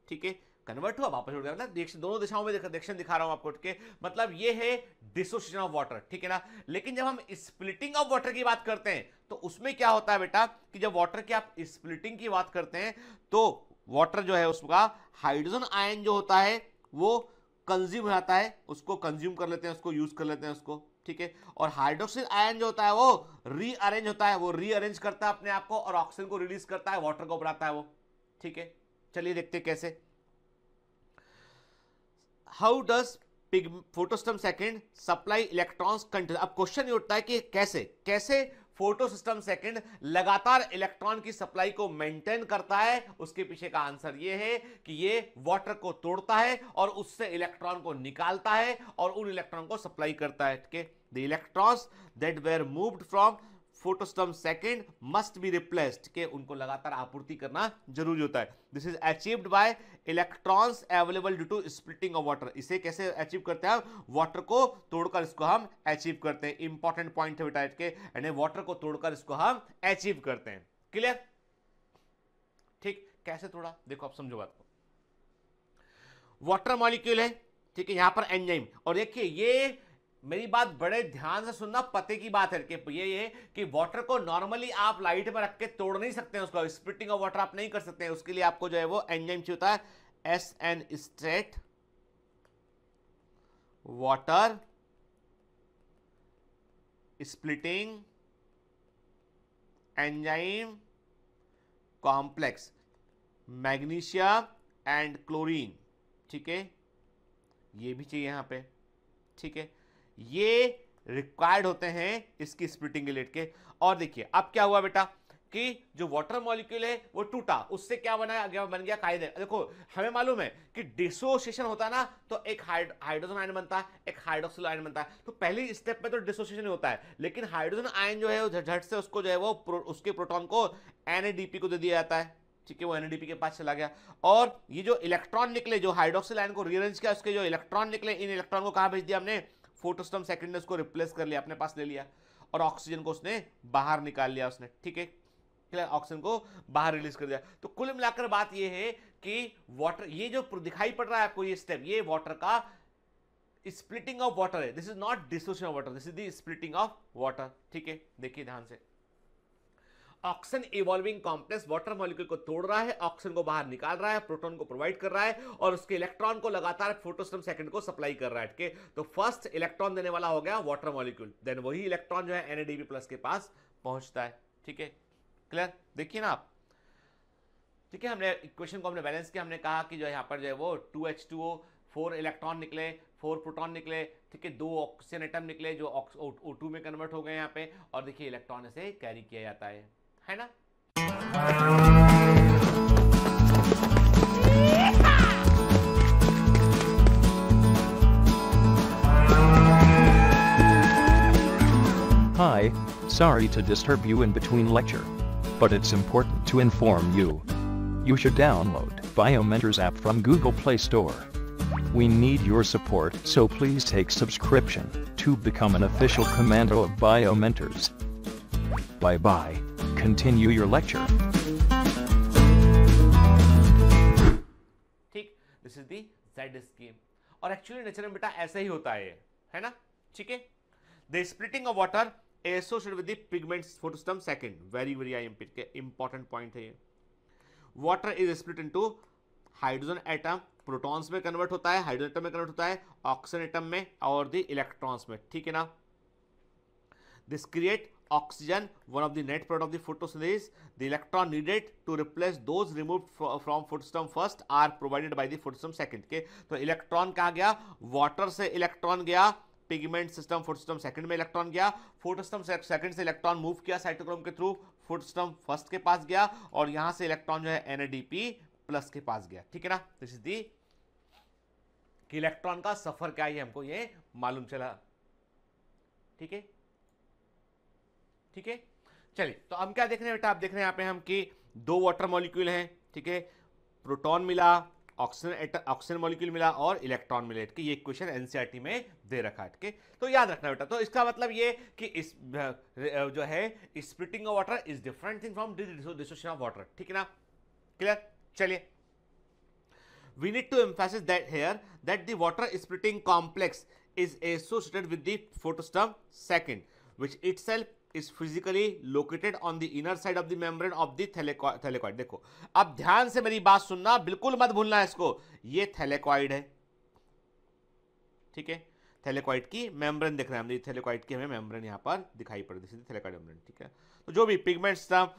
ठीक है कन्वर्ट हुआ वापस जुड़ गया मतलब रिएक्शन दोनों दिशाओं में रिएक्शन दिखा रहा हूं आपको ठीक है मतलब ये है डिसोसिएशन ऑफ वाटर ठीक है ना लेकिन जब हम स्प्लिटिंग ऑफ वाटर की बात करते हैं तो उसमें क्या होता है बेटा कि जब वाटर की आप स्प्लिटिंग की बात करते हैं तो वाटर जो है उसका हाइड्रोजन आयन जो होता है वो कंज्यूम हो जाता है उसको कंज्यूम कर लेते हैं उसको यूज़ कर लेते हैं उसको ठीक है और हाइड्रोक्सिल आयन जो होता है वो रीअरेंज होता है वो रीअरेंज करता है अपने आप को और ऑक्सीजन को रिलीज करता है वाटर को बनाता है वो ठीक है चलिए देखते हैं कैसे how does pig photosystem second supply electrons continuously अब क्वेश्चन ये उठता है कि कैसे कैसे फोटो सिस्टम सेकंड लगातार इलेक्ट्रॉन की सप्लाई को मेंटेन करता है उसके पीछे का आंसर यह है कि ये वाटर को तोड़ता है और उससे इलेक्ट्रॉन को निकालता है और उन इलेक्ट्रॉन को सप्लाई करता है electron electrons that were moved from photosystem second must be replaced के उनको लगातार आपूर्ति करना जरूरी होता है this is achieved by electrons available due to splitting of water इसे कैसे अचीव करते हैं वाटर को तोड़कर इसको हम अचीव करते हैं इंपॉर्टेंट पॉइंट है बेटा के यानी वाटर को तोड़कर इसको हम अचीव करते हैं क्लियर ठीक कैसे तोड़ा देखो आप समझो बात को वाटर मॉलिक्यूल है ठीक है यहां पर एंजाइम और देखिए ये मेरी बात बड़े ध्यान से सुनना पते की बात है कि ये ये कि वाटर को नॉर्मली आप लाइट में रख के तोड़ नहीं सकते हैं उसको स्प्लिटिंग ऑफ वाटर आप नहीं कर सकते हैं उसके लिए आपको जो है वो एंजाइम चाहिए होता है S N straight water splitting enzyme complex magnesium and chlorine ठीक है ये भी चाहिए यहां पे ठीक है ये रिक्वायर्ड होते हैं इसकी स्प्लिटिंग रिलेट के और देखिए अब क्या हुआ बेटा कि जो वाटर मॉलिक्यूल है वो टूटा उससे क्या बना गया बन गया कायदे देखो हमें मालूम है कि डिसोसिएशन होता है ना तो एक हाइड्रोजन आयन बनता है एक हाइड्रोक्सिल आयन बनता है तो पहली स्टेप में तो डिसोसिएशन होता है लेकिन हाइड्रोजन आयन जो है झट से उसको जो है वो प्रो, उसके प्रोटोन को एनएडीपी को दे दिया जाता है ठीक है वो एनडीपी के पास चला गया और ये जो इलेक्ट्रॉन निकले जो हाइड्रोक्सिल आयन को रीअरेंज किया उसके जो इलेक्ट्रॉन निकले इन इलेक्ट्रॉन को कहाँ भेज दिया हमने फोटोस्टम सेकेंड ने उसको रिप्लेस कर लिया अपने पास ले लिया और ऑक्सीजन को उसने बाहर निकाल लिया उसने ठीक है ऑक्सीजन को बाहर रिलीज कर दिया तो कुल मिलाकर बात यह है कि वाटर ये जो दिखाई पड़ रहा है आपको ये स्टेप ये वाटर का स्प्लिटिंग ऑफ वाटर है this is not dissociation of water this is the splitting of water ठीक है देखिए ध्यान से oxygen evolving complex water molecule को तोड़ रहा है ऑक्सीजन को बाहर निकाल रहा है प्रोटोन को प्रोवाइड कर रहा है और उसके इलेक्ट्रॉन को लगातार फोटोस्टम सेकंड को सप्लाई कर रहा है ठीक तो फर्स्ट इलेक्ट्रॉन देने वाला हो गया वाटर मॉलिक्यूल देन वही इलेक्ट्रॉन जो है एनएडीबी प्लस के पास पहुंचता है ठीक है क्लियर देखिए ना आप ठीक है हमने इक्वेशन को हमने बैलेंस किया हमने कहा कि जो यहाँ पर जो है वो two H two O four electron निकले फोर प्रोटॉन निकले ठीक है दो ऑक्सीजन एटम निकले जो ऑक्स ओ टू में कन्वर्ट हो गए यहाँ पे और देखिए इलेक्ट्रॉन इसे कैरी किया जाता है है ना Hi, sorry to disturb you in between lecture. But it's important to inform you. You should download Biomentors app from Google Play Store. We need your support so please take subscription to become an official commando of Biomentors. Bye-bye. Continue your lecture. ठीक this is the Z scheme और actually nature में बेटा ऐसा ही होता है है ना ठीक है the splitting of water associated with the pigments photosystem second very very important point है ये water is split into hydrogen atom protons में कन्वर्ट होता है हाइड्रोजन एटम में कन्वर्ट होता है ऑक्सीजन एटम में और दी इलेक्ट्रॉन्स में ठीक है ना this create oxygen, one of the net product of the photosynthesis. The electron needed to replace those removed from food first are provided by the second. तो के तो इलेक्ट्रॉन कहा गया वाटर से इलेक्ट्रॉन गया पिगमेंट सिस्टम फूड सेकंड में electron गया photo second से इलेक्ट्रॉन मूव किया साइटोक्रोम के थ्रू फूड सिस्टम फर्स्ट के पास गया और यहां से इलेक्ट्रॉन जो है एनएडीपी प्लस के पास गया ठीक है ना दिस इज दी कि इलेक्ट्रॉन का सफर क्या है हमको ये मालूम चला ठीक है ठीक है चलिए तो हम क्या देख रहे हैं बेटा आप देख रहे हैं यहाँ पे हम कि दो वाटर मॉलिक्यूल हैं ठीक है प्रोटॉन मिला ऑक्सीजन ऑक्सीजन मॉलिक्यूल मिला और इलेक्ट्रॉन मिले ठीक है ये क्वेश्चन एनसीईआरटी e में दे रखा है ठीक है तो याद रखना बेटा तो इसका मतलब ये कि इस जो है splitting of water is different thing from dissociation of water ठीक है ना क्लियर चलिए we need to emphasize that here that the water splitting complex is associated with the photostom second which itself is physically located on the inner side of the membrane of the thylakoid देखो अब ध्यान से मेरी बात सुनना बिल्कुल मत भूलना इसको ये थैलेकॉइड है ठीक है थैलेकॉइड की मेम्ब्रेन देख रहे हैं हम थैलेकॉइड की हमें मेम्ब्रेन यहाँ पर दिखाई पड़ रही थैलेकॉइड मेम्ब्रेन ठीक है तो जो भी पिगमेंट स्टम्प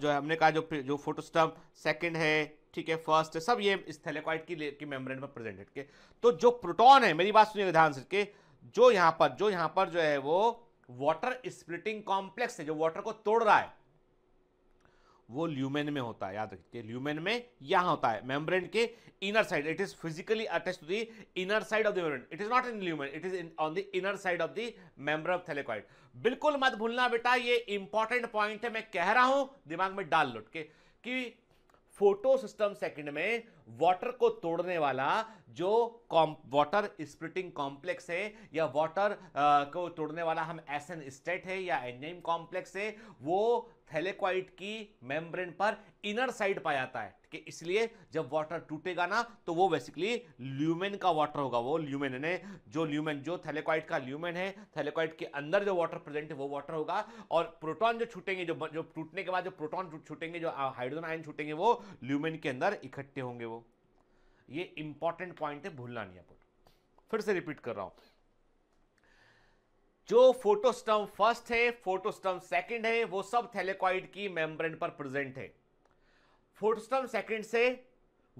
जो हमने कहा जो जो फोटोस्टम्प सेकंड है ठीक है फर्स्ट है सब ये इस थैलेकॉइड की की मेम्ब्रेन पर प्रेजेंट है ठीक है तो जो प्रोटॉन है मेरी बात सुनिए ध्यान से के जो यहाँ पर जो यहाँ पर जो है वो वाटर स्प्लिटिंग कॉम्प्लेक्स है जो वाटर को तोड़ रहा है वो ल्यूमेन में होता है याद रखिए ल्यूमेन में यहां होता है मेम्ब्रेन के inner side it is physically attach to the inner side of the membrane it is not in lumen it is on the inner side of the of thylakoid बिल्कुल मत भूलना बेटा ये इंपॉर्टेंट पॉइंट है मैं कह रहा हूं दिमाग में डाल लुट के कि फोटो सिस्टम सेकंड में वाटर को तोड़ने वाला जो कॉम वाटर स्प्रिटिंग कॉम्प्लेक्स है या वाटर को तोड़ने वाला हम एसन स्टेट है या एंजाइम कॉम्प्लेक्स है वो थैलेक्वाइट की मेम्ब्रेन पर इनर साइड पाया जाता है ठीक है इसलिए जब वाटर टूटेगा ना तो वो बेसिकली ल्यूमेन का वाटर होगा वो ल्यूमेन यानी जो ल्यूमेन जो थैलेक्वाइट का ल्यूमेन है थैलेक्वाइट के अंदर जो वाटर प्रेजेंट है वो वाटर होगा और प्रोटॉन जो छूटेंगे जो जो टूटने के बाद जो प्रोटॉन छूटेंगे जो हाइड्रोजन आयन छूटेंगे वो ल्यूमेन के अंदर इकट्ठे होंगे वो ये इंपॉर्टेंट पॉइंट है भूलना नहीं आपको फिर से रिपीट कर रहा हूँ जो फोटोस्टम फर्स्ट है फोटोस्टम सेकंड है वो सब थैलेक्वाइड की मेम्ब्रेन पर प्रेजेंट है फोटोस्टम सेकंड से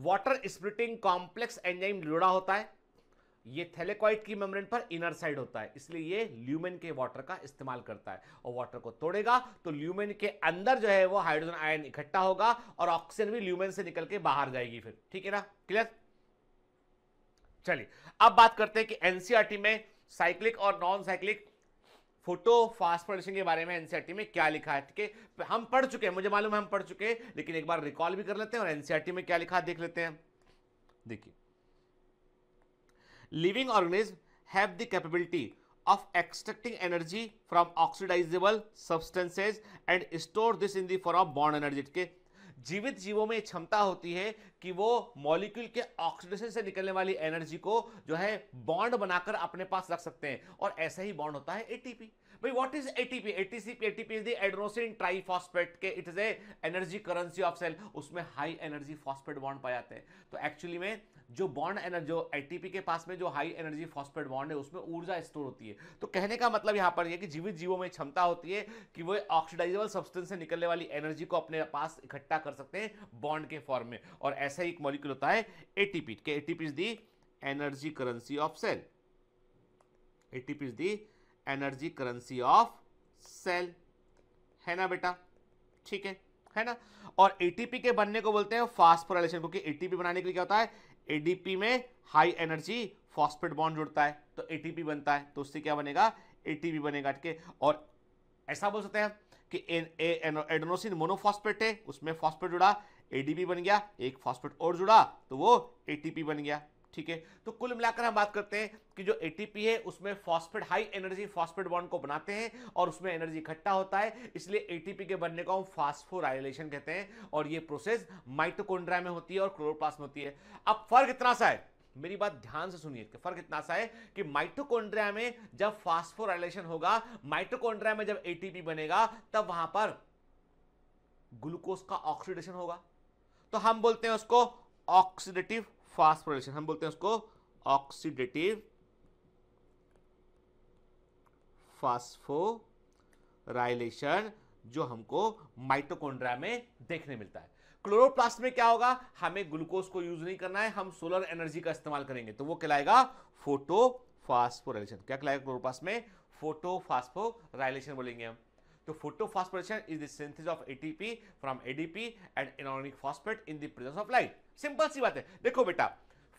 वाटर स्प्लिटिंग कॉम्प्लेक्स एंजाइम जुड़ा होता है ये थैलेक्वाइड की मेम्ब्रेन पर इनर साइड होता है इसलिए ये ल्यूमेन के वाटर का इस्तेमाल करता है और वाटर को तोड़ेगा तो ल्यूमेन के अंदर जो है वो हाइड्रोजन आयन इकट्ठा होगा और ऑक्सीजन भी ल्यूमेन से निकल के बाहर जाएगी फिर ठीक है ना क्लियर चलिए अब बात करते हैं कि एनसीआरटी में साइक्लिक और non cyclic photo photophosphorylation के बारे में एनसीआरटी में क्या लिखा है ठीक है हम पढ़ चुके हैं मुझे मालूम है हम पढ़ चुके हैं लेकिन एक बार रिकॉल भी कर लेते हैं और एनसीआरटी में क्या लिखा है देख लेते हैं देखिए living organism have the capability of extracting energy from oxidisable substances and store this in the form of bond energy जीवित जीवों में क्षमता होती है कि वो मॉलिक्यूल के ऑक्सीडेशन से निकलने वाली एनर्जी को जो है बॉन्ड बनाकर अपने पास रख सकते हैं और ऐसा ही बॉन्ड होता है एटीपी भाई what is ATP ATCP ATP is the adenosine triphosphate के it is a energy currency of cell उसमें हाई एनर्जी फॉस्फेट बॉन्ड पाए जाते हैं तो एक्चुअली में जो बॉन्ड एनर्जी जो एटीपी के पास में जो हाई एनर्जी फॉस्फेट बॉन्ड है उसमें ऊर्जा स्टोर होती है तो कहने का मतलब यहाँ पर यह कि जीवित जीवों में क्षमता होती है कि वो ऑक्सीडाइजेबल सब्सटेंस से निकलने वाली एनर्जी को अपने पास इकट्ठा कर सकते हैं बॉन्ड के फॉर्म में और ऐसा ही एक मॉलिक्यूल होता है एटीपी के ATP is the energy currency of cell ATP is the energy currency of cell है ना बेटा ठीक है है ना और एटीपी के बनने को बोलते हैं फास्फोराइलेशन क्योंकि एटीपी बनाने के लिए क्या होता है एडीपी में हाई एनर्जी फॉस्फेट बॉन्ड जुड़ता है तो एटीपी बनता है तो उससे क्या बनेगा एटीपी बनेगा है और ऐसा बोल सकते हैं कि एडोनोसिन मोनोफॉस्फेट है उसमें फॉस्फेट जुड़ा एडीपी बन गया एक फॉस्फेट और जुड़ा तो वो एटीपी बन गया ठीक है तो कुल मिलाकर हम बात करते हैं कि जो एटीपी है उसमें phosphate high energy phosphate bond को बनाते हैं और उसमें एनर्जी इकट्ठा होता है इसलिए एटीपी के बनने को हम फास्फोराइलेशन कहते हैं और ये प्रोसेस माइटोकोन्ड्रिया में होती है और क्लोरोप्लास्ट में होती है अब फर्क इतना सा है मेरी बात ध्यान से सुनिए फर्क इतना सा है कि माइटोकोन्ड्रिया में जब फास्फोराइलेशन होगा माइटोकोन्ड्रिया में जब एटीपी बनेगा तब वहां पर ग्लूकोज का ऑक्सीडेशन होगा तो हम बोलते हैं उसको ऑक्सीडेटिव फास्फोराइलेशन हम बोलते हैं उसको ऑक्सीडेटिव फास्फोराइलेशन जो हमको माइटोकोन्ड्रा में देखने मिलता है क्लोरोप्लास्ट में क्या होगा हमें ग्लूकोज को यूज नहीं करना है हम सोलर एनर्जी का इस्तेमाल करेंगे तो वो कहलाएगा फोटो फास्फोराइलेशन क्या कहलाएगा क्लोरोप्लास्ट में फोटो बोलेंगे हम तो photophosphorylation is the synthesis of ATP from ADP and inorganic phosphate in the presence of light simple सी बात है देखो बेटा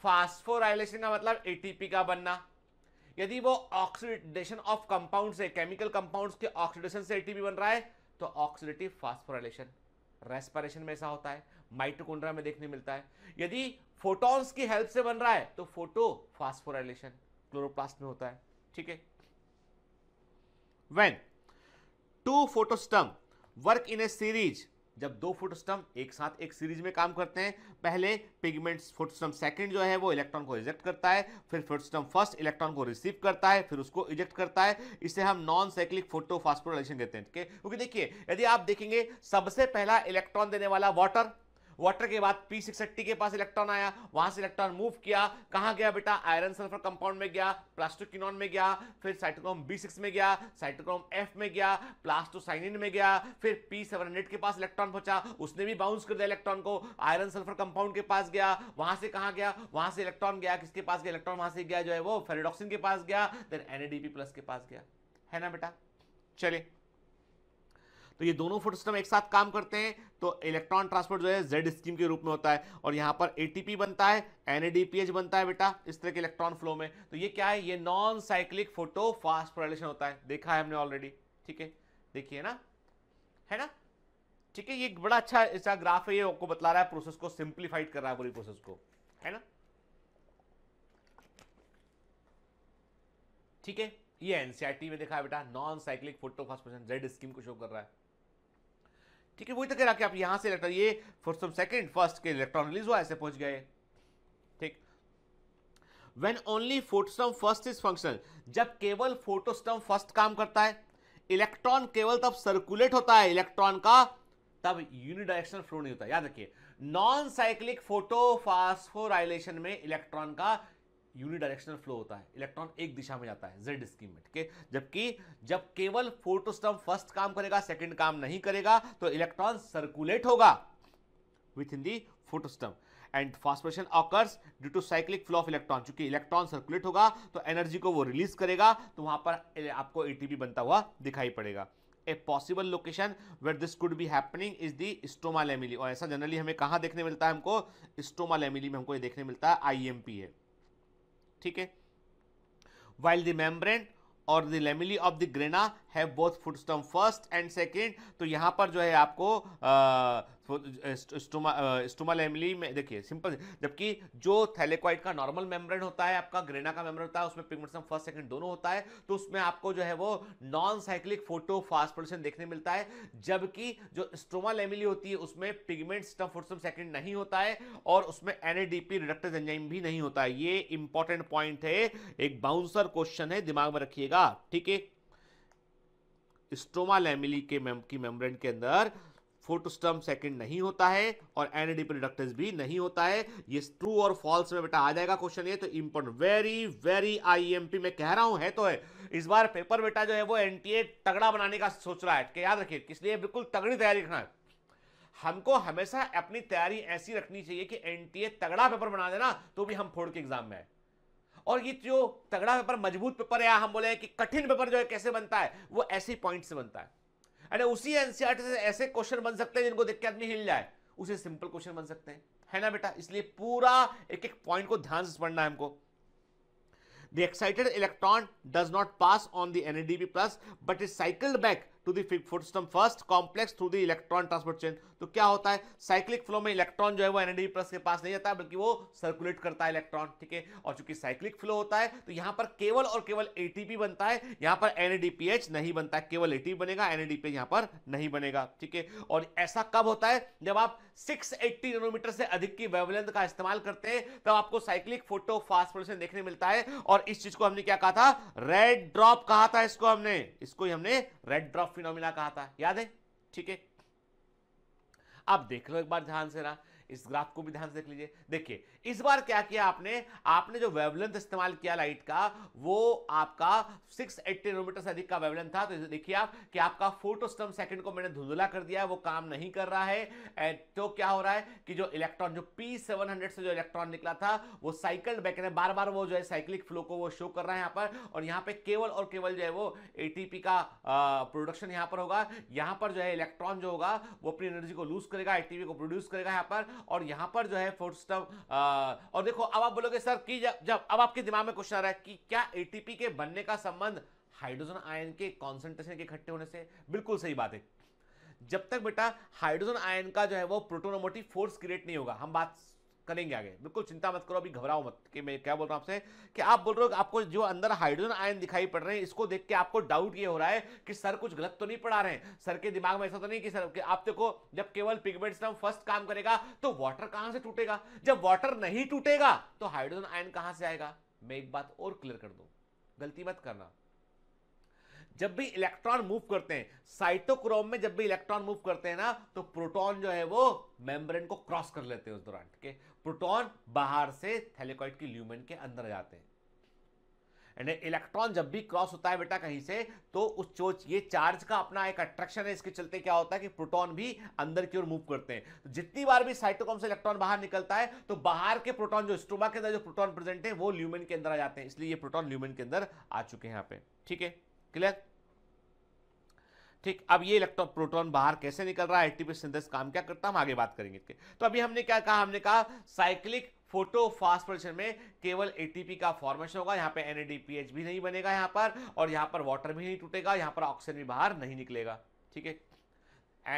फास्फोराइलेशन का मतलब एटीपी का बनना यदि वो ऑक्सीडेशन ऑफ कंपाउंड से केमिकल कंपाउंड्स के ऑक्सीडेशन से एटीपी बन रहा है तो ऑक्सीडेटिव फास्फोराइलेशन रेस्पिरेशन में ऐसा होता है माइटोकॉन्ड्रिया में देखने मिलता है यदि फोटॉन्स की हेल्प से बन रहा है तो फोटो फास्फोराइलेशन क्लोरोप्लास्ट में होता है ठीक है when two photosystem work in a series जब दो फोटोस्टम एक साथ एक सीरीज में काम करते हैं पहले पिगमेंट्स फोटोस्टम सेकंड जो है वो इलेक्ट्रॉन को रिजेक्ट करता है फिर फोटोस्टम फर्स्ट इलेक्ट्रॉन को रिसीव करता है फिर उसको इजेक्ट करता है इसे हम नॉन साइक्लिक फोटो फास्फोराइलेशन कहते हैं क्योंकि देखिए यदि आप देखेंगे सबसे पहला इलेक्ट्रॉन देने वाला वाटर वाटर के बाद पी सिक्स के पास इलेक्ट्रॉन आया वहां से इलेक्ट्रॉन मूव किया कहां गया बेटा आयरन सल्फर कंपाउंड में गया प्लास्टोकिनॉन में गया फिर साइटोक्रोम बी सिक्स में गया साइटोक्रोम एफ में गया प्लास्टोसाइनिन में गया फिर पी सेवन के पास इलेक्ट्रॉन पहुंचा उसने भी बाउंस कर दिया इलेक्ट्रॉन को आयरन सल्फर कंपाउंड के पास गया वहां से कहा गया वहां से इलेक्ट्रॉन गया किसके पास गया इलेक्ट्रॉन वहां से गया जो है वो फेरेडॉक्सिन के पास गया देन एनएडीपी प्लस के पास गया है ना बेटा चलिए तो ये दोनों फोटो सिस्टम एक साथ काम करते हैं तो इलेक्ट्रॉन ट्रांसपोर्ट जो है जेड स्कीम के रूप में होता है और यहाँ पर एटीपी बनता है एनएडीपीएच बनता है बेटा इस तरह के इलेक्ट्रॉन फ्लो में तो ये क्या है ये non cyclic photo photophosphorylation होता है देखा है हमने ऑलरेडी ठीक है देखिए ना है ना ठीक है ये बड़ा अच्छा ऐसा ग्राफ है ये आपको बतला रहा है प्रोसेस को सिंप्लीफाइड कर रहा है पूरी प्रोसेस को है ना ठीक है ये एनसीआरटी में देखा है बेटा non cyclic photo fast Z scheme को शो कर रहा है ठीक है वही तो कह रहा कि आप यहां से इलेक्ट्रॉन ये फॉर सम सेकंड फर्स्ट के इलेक्ट्रॉन रिलीज हुआ ऐसे पहुंच गए ठीक when only photosystem first is functional जब केवल फोटोस्टम फर्स्ट काम करता है इलेक्ट्रॉन केवल तब सर्कुलेट होता है इलेक्ट्रॉन का तब यूनिडायरेक्शनल फ्लो नहीं होता याद रखिए नॉन साइक्लिक फोटोफास्फोराइलेशन में इलेक्ट्रॉन का यूनिडायरेक्शनल फ्लो होता है इलेक्ट्रॉन एक दिशा में जाता है जेड स्कीम में ठीक है जबकि जब केवल फोटोस्टम फर्स्ट काम करेगा सेकंड काम नहीं करेगा तो इलेक्ट्रॉन सर्कुलेट होगा within the photosystem and phosphorylation occurs due to cyclic flow of electron चूंकि इलेक्ट्रॉन सर्कुलेट होगा तो एनर्जी को वो रिलीज करेगा तो वहां पर आपको ए बनता हुआ दिखाई पड़ेगा a possible location where this could be happening is the stroma lamellae और ऐसा जनरली हमें कहाँ देखने मिलता है हमको स्टोमा लेमिली में हमको ये देखने मिलता है आई है ठीक है वाइल द मेम्ब्रेन और the lamellae of the grana have both photo first and second तो यहां पर जो है आपको स्टोमल एमली में देखिए सिंपल जबकि जो थैलेक्वाइड का नॉर्मल मेम्ब्रेन होता है आपका ग्रेना का मेम्ब्रेन होता है उसमें पिगमेंटेशन फर्स्ट सेकंड दोनों होता है तो उसमें आपको जो है वो नॉन साइक्लिक फोटो फास्फोरेशन देखने मिलता है जबकि जो स्टोमल एमली होती है उसमें पिगमेंट स्टम फोटोसम सेकंड नहीं होता है और उसमें एनएडीपी रिडक्टेज एंजाइम भी नहीं होता है ये इंपॉर्टेंट पॉइंट है एक बाउंसर क्वेश्चन है दिमाग में रखिएगा ठीक है स्टोमा लैमिली के मेम, की मेम्ब्रेन के अंदर फोटोस्टम सेकंड नहीं होता है और एनएडी रिडक्टेंस भी नहीं होता है ये ट्रू और फॉल्स में बेटा आ जाएगा क्वेश्चन ये तो इंपॉर्टेंट वेरी वेरी आईएमपी में कह रहा हूं है तो है इस बार पेपर बेटा जो है वो एनटीए तगड़ा बनाने का सोच रहा है कि याद रखिए इसलिए बिल्कुल तगड़ी तैयारी रखना है हमको हमेशा अपनी तैयारी ऐसी रखनी चाहिए कि एनटीए तगड़ा पेपर बना देना तो भी हम फोड़ के एग्जाम में आए और ये जो तगड़ा पेपर मजबूत पेपर है हम बोले कि कठिन पेपर जो है कैसे बनता है वो ऐसे पॉइंट से बनता है अरे उसी एनसीआर से ऐसे क्वेश्चन बन सकते हैं जिनको देख के आदमी हिल जाए उसे सिंपल क्वेश्चन बन सकते हैं है ना बेटा इसलिए पूरा एक एक पॉइंट को ध्यान से पढ़ना है हमको the excited electron does not pass on the NADB plus but is cycled back to the photo system first complex through the electron transport chain तो क्या होता है साइक्लिक फ्लो में इलेक्ट्रॉन जो है वो एनडी प्लस के पास नहीं जाता बल्कि वो सर्कुलेट करता है इलेक्ट्रॉन ठीक है और चूंकि साइक्लिक फ्लो होता है तो यहाँ पर केवल और केवल एटीपी बनता है यहाँ पर एनएडीपीएच नहीं बनता है केवल एटीपी बनेगा एनएडीपीएच यहाँ पर नहीं बनेगा ठीक है और ऐसा कब होता है जब आप 680 नैनोमीटर से अधिक की वेवलेंथ का इस्तेमाल करते हैं तब तो आपको साइक्लिक फोटो फास्फोरेशन देखने मिलता है और इस चीज को हमने क्या कहा था रेड ड्रॉप कहा था इसको हमने इसको हमने रेड ड्रॉप ऑफ फिनोमिना कहा था याद है ठीक है आप देख लो एक बार ध्यान से ना इस ग्राफ को भी ध्यान से देख लीजिए देखिए इस बार क्या किया आपने आपने जो वेवलेंथ इस्तेमाल किया लाइट का वो आपका 680 किलोमीटर से अधिक का वेवलेंथ था तो देखिए आप कि आपका फोटोस्टम सेकंड को मैंने धुंधला कर दिया है वो काम नहीं कर रहा है तो क्या हो रहा है कि जो इलेक्ट्रॉन जो पी से जो इलेक्ट्रॉन निकला था वो साइकिल बैक बार बार वो जो है साइक्लिक फ्लो को वो शो कर रहा है यहाँ पर और यहाँ पे केवल और केवल जो है वो ए का प्रोडक्शन यहाँ पर होगा यहाँ पर जो है इलेक्ट्रॉन जो होगा वो अपनी एनर्जी को लूज करेगा एटीपी को प्रोड्यूस करेगा यहाँ पर और यहाँ पर जो है फोटोस्टम और देखो अब आप बोलोगे सर कि जब जब अब आपके दिमाग में क्वेश्चन आ रहा है कि क्या एटीपी के बनने का संबंध हाइड्रोजन आयन के कॉन्सेंट्रेशन के इकट्ठे होने से बिल्कुल सही बात है जब तक बेटा हाइड्रोजन आयन का जो है वो प्रोटोनोमोटिव फोर्स क्रिएट नहीं होगा हम बात करेंगे आगे बिल्कुल चिंता मत करो अभी घबराओ मत कि मैं क्या बोल रहा हूं आपसे कि आप बोल रहे हो आपको जो अंदर हाइड्रोजन आयन दिखाई पड़ रहे हैं इसको देख के आपको डाउट ये हो रहा है कि सर कुछ गलत तो नहीं पढ़ा रहे सर के दिमाग में ऐसा तो नहीं कि सर कि आप देखो जब केवल पिगमेंट नाम फर्स्ट काम करेगा तो वाटर कहां से टूटेगा जब वाटर नहीं टूटेगा तो हाइड्रोजन आयन कहां से आएगा मैं एक बात और क्लियर कर दू गलती मत करना जब भी इलेक्ट्रॉन मूव करते हैं साइटोक्रोम में जब भी इलेक्ट्रॉन मूव करते हैं ना तो प्रोटॉन जो है वो मेम्ब्रेन को क्रॉस कर लेते हैं उस दौरान ठीक है प्रोटॉन बाहर से थैलेकॉइड की ल्यूमेन के अंदर जाते हैं इलेक्ट्रॉन जब भी क्रॉस होता है बेटा कहीं से तो उस चोच ये चार्ज का अपना एक अट्रैक्शन है इसके चलते क्या होता है कि प्रोटॉन भी अंदर की ओर मूव करते हैं तो जितनी बार भी साइटोकॉम से इलेक्ट्रॉन बाहर निकलता है तो बाहर के प्रोटॉन जो स्टोमा के अंदर जो प्रोटॉन प्रेजेंट है वो ल्यूमेन के अंदर आ जाते हैं इसलिए ये प्रोटॉन ल्यूमेन के अंदर आ चुके हैं यहाँ पे ठीक है क्लियर ठीक अब ये इलेक्ट्रॉन प्रोटॉन बाहर कैसे निकल रहा है एटीपी सिंथेसिस काम क्या करता है हम आगे बात करेंगे इसके तो अभी हमने क्या कहा हमने कहा साइक्लिक फोटो में केवल एटीपी का फॉर्मेशन होगा यहाँ पे एनएडीपीएच भी नहीं बनेगा यहाँ पर और यहाँ पर वाटर भी नहीं टूटेगा यहाँ पर ऑक्सीजन भी बाहर नहीं निकलेगा ठीक है